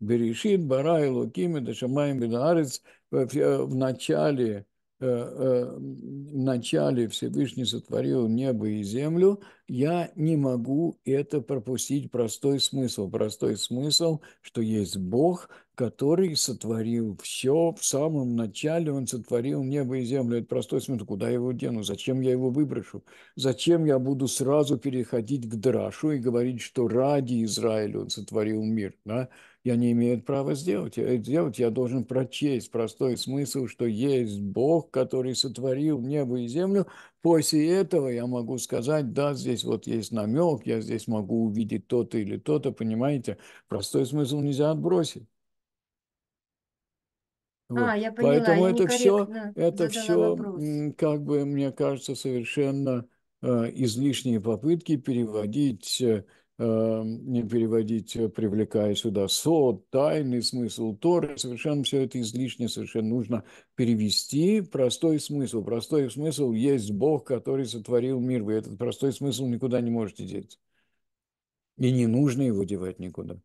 Берешит, Бара, Элоким, Дашамаем, Бенарец, э, в начале, э, э, в начале Всевышний сотворил небо и землю, я не могу это пропустить. Простой смысл, простой смысл, что есть Бог, который сотворил все в самом начале, он сотворил небо и землю. Это простой смысл, куда я его дену, зачем я его выброшу, зачем я буду сразу переходить к Драшу и говорить, что ради Израиля он сотворил мир. Да? я не имею права сделать. Это сделать я должен прочесть простой смысл, что есть Бог, который сотворил небо и землю. После этого я могу сказать, да, здесь вот есть намек, я здесь могу увидеть то-то или то-то, понимаете? Простой смысл нельзя отбросить. А, вот. А, я поняла, Поэтому это все, это все, как бы, мне кажется, совершенно э, излишние попытки переводить э, Эм, не переводить, э, привлекая сюда сот, тайный смысл Торы. Совершенно все это излишне, совершенно нужно перевести. Простой смысл. Простой смысл есть Бог, который сотворил мир. Вы этот простой смысл никуда не можете деть. И не нужно его девать никуда.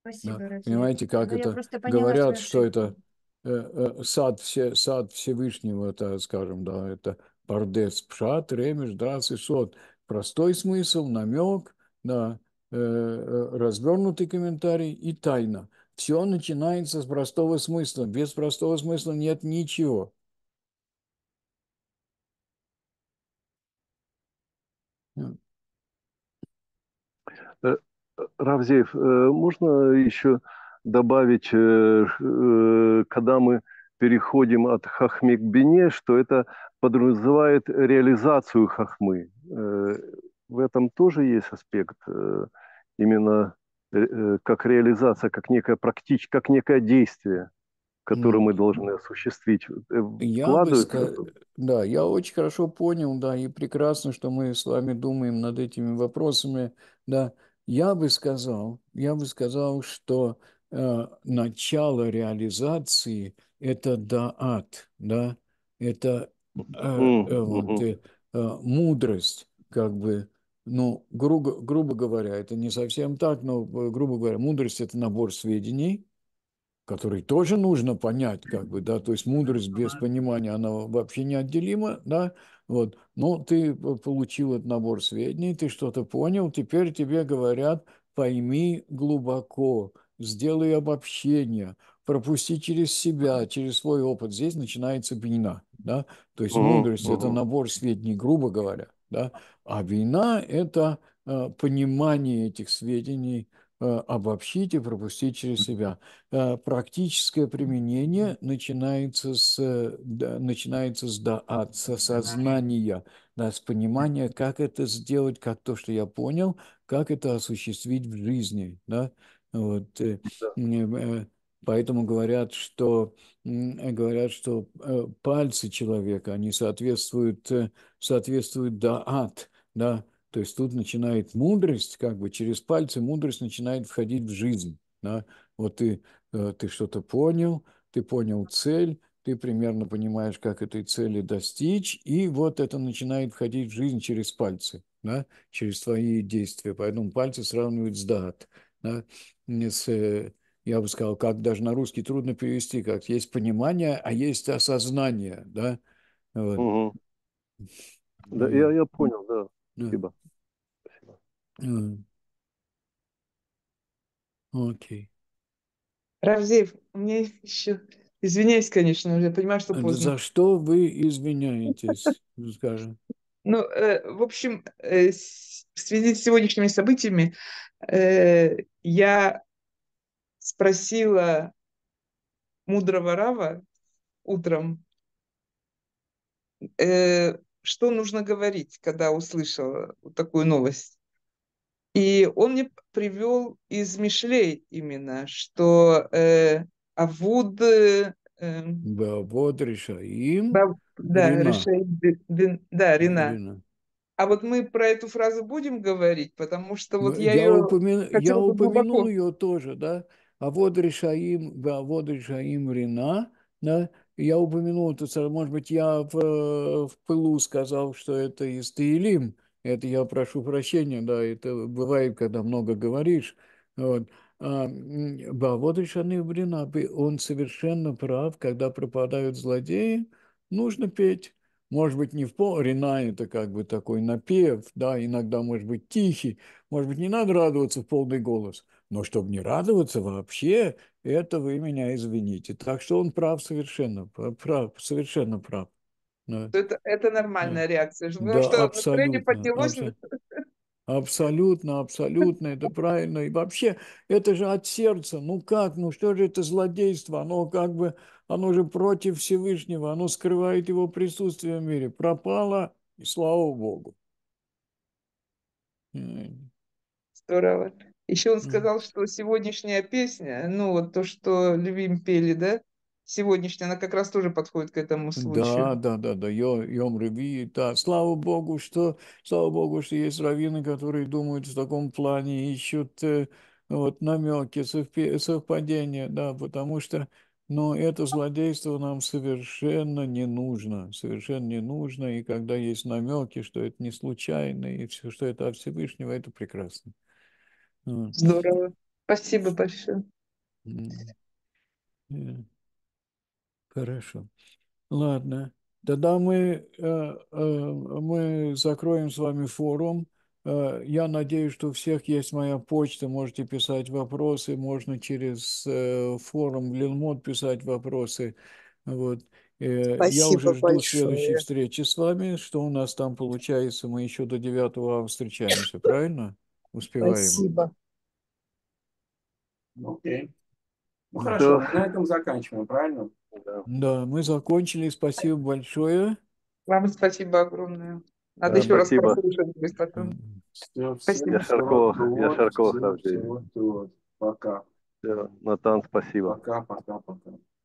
Спасибо, да. Понимаете, как Но ну, это поняла, говорят, что, что это э, э, сад, все, сад Всевышнего, это, скажем, да, это бардес, пшат, ремеш, драс и сот. Простой смысл, намек, да, э, э, развернутый комментарий и тайна. Все начинается с простого смысла. Без простого смысла нет ничего. Э, Равзеев, можно еще добавить, когда мы переходим от хахмы к бине, что это подразумевает реализацию хахмы в этом тоже есть аспект э, именно э, э, как реализация, как некое практическое как некое действие, которое ну, мы должны осуществить. Я бы сказ... Да, я очень хорошо понял, да, и прекрасно, что мы с вами думаем над этими вопросами, да. Я бы сказал, я бы сказал, что э, начало реализации это даат, да, это э, э, вот, э, мудрость, как бы ну, грубо, грубо говоря, это не совсем так, но, э, грубо говоря, мудрость – это набор сведений, которые тоже нужно понять, как бы, да, то есть мудрость без понимания, она вообще неотделима, да, вот, Но ну, ты э, получил этот набор сведений, ты что-то понял, теперь тебе говорят, пойми глубоко, сделай обобщение, пропусти через себя, через свой опыт. Здесь начинается бина, да, то есть мудрость – это набор сведений, грубо говоря, да? А вина – это э, понимание этих сведений, э, обобщить и пропустить через себя. Э, практическое применение начинается с, начинается с, да, от сознания, да, с понимания, как это сделать, как то, что я понял, как это осуществить в жизни. Да? Вот. Да. Поэтому говорят, что, э, говорят, что э, пальцы человека, они соответствуют, э, соответствуют даат, да, то есть тут начинает мудрость, как бы через пальцы мудрость начинает входить в жизнь, да, вот ты, ты что-то понял, ты понял цель, ты примерно понимаешь, как этой цели достичь, и вот это начинает входить в жизнь через пальцы, да, через твои действия. Поэтому пальцы сравнивают с даат, да, с, я бы сказал, как даже на русский трудно перевести, как есть понимание, а есть осознание, да? Вот. Угу. Да, я, я понял, да. да. Спасибо. Спасибо. Окей. Равзеев, у меня еще... Извиняюсь, конечно, я понимаю, что поздно. За что вы извиняетесь, скажем? Ну, э, в общем, э, в связи с сегодняшними событиями э, я спросила мудрого Рава утром, э, что нужно говорить, когда услышала вот такую новость. И он мне привел из Мишлей именно, что э, Авуд... Э, Бавод эм, Решаим. Бав, да, Рина. Решаим, да, Рина. Рина. А вот мы про эту фразу будем говорить, потому что вот ну, я, я ее... Упомя... Я упомянул глубоко... ее тоже, да? А вот решаим, а вот решаим рина, да, я упомянул, это, может быть, я в, в пылу сказал, что это из Таилим, это я прошу прощения, да, это бывает, когда много говоришь, вот. А, вот решаны Брина, он совершенно прав, когда пропадают злодеи, нужно петь. Может быть, не в пол, Рина это как бы такой напев, да, иногда может быть тихий, может быть, не надо радоваться в полный голос – но чтобы не радоваться вообще, это вы меня извините. Так что он прав совершенно, прав, совершенно прав. Да. Это, это нормальная да. реакция. Потому да, что настроение поднялось. Абсолютно. Абсолютно, абсолютно, это правильно. И вообще, это же от сердца. Ну как, ну что же это злодейство? Оно как бы, оно же против Всевышнего, оно скрывает его присутствие в мире. Пропало, и слава Богу. Здорово. Еще он сказал, что сегодняшняя песня, ну вот то, что любим пели, да, сегодняшняя, она как раз тоже подходит к этому случаю. Да, да, да, да, Йо, Йом Реви, да, слава богу, что, слава богу, что есть раввины, которые думают в таком плане, ищут э, вот намеки, совпадения, да, потому что, но это злодейство нам совершенно не нужно, совершенно не нужно, и когда есть намеки, что это не случайно, и все, что это от Всевышнего, это прекрасно. Ну, [LAUGHS] Здорово. Спасибо большое. Э, хорошо. Ладно. Тогда мы, э, э, мы закроем с вами форум. Я надеюсь, что у всех есть моя почта. Можете писать вопросы, можно через форум Лилмод писать вопросы. Вот. Спасибо Я уже жду большое. следующей встречи с вами. Что у нас там получается? Мы еще до 9 августа встречаемся, правильно? Успеваем. Спасибо. Окей. Ну хорошо, да. на этом заканчиваем, правильно? Да. да, мы закончили. Спасибо большое. Вам спасибо огромное. Надо да, еще спасибо. раз прослушать потом. Все, спасибо. Я Шарков, я Шарков. Всего, Пока. Все, Натан, спасибо. Пока, пока, пока.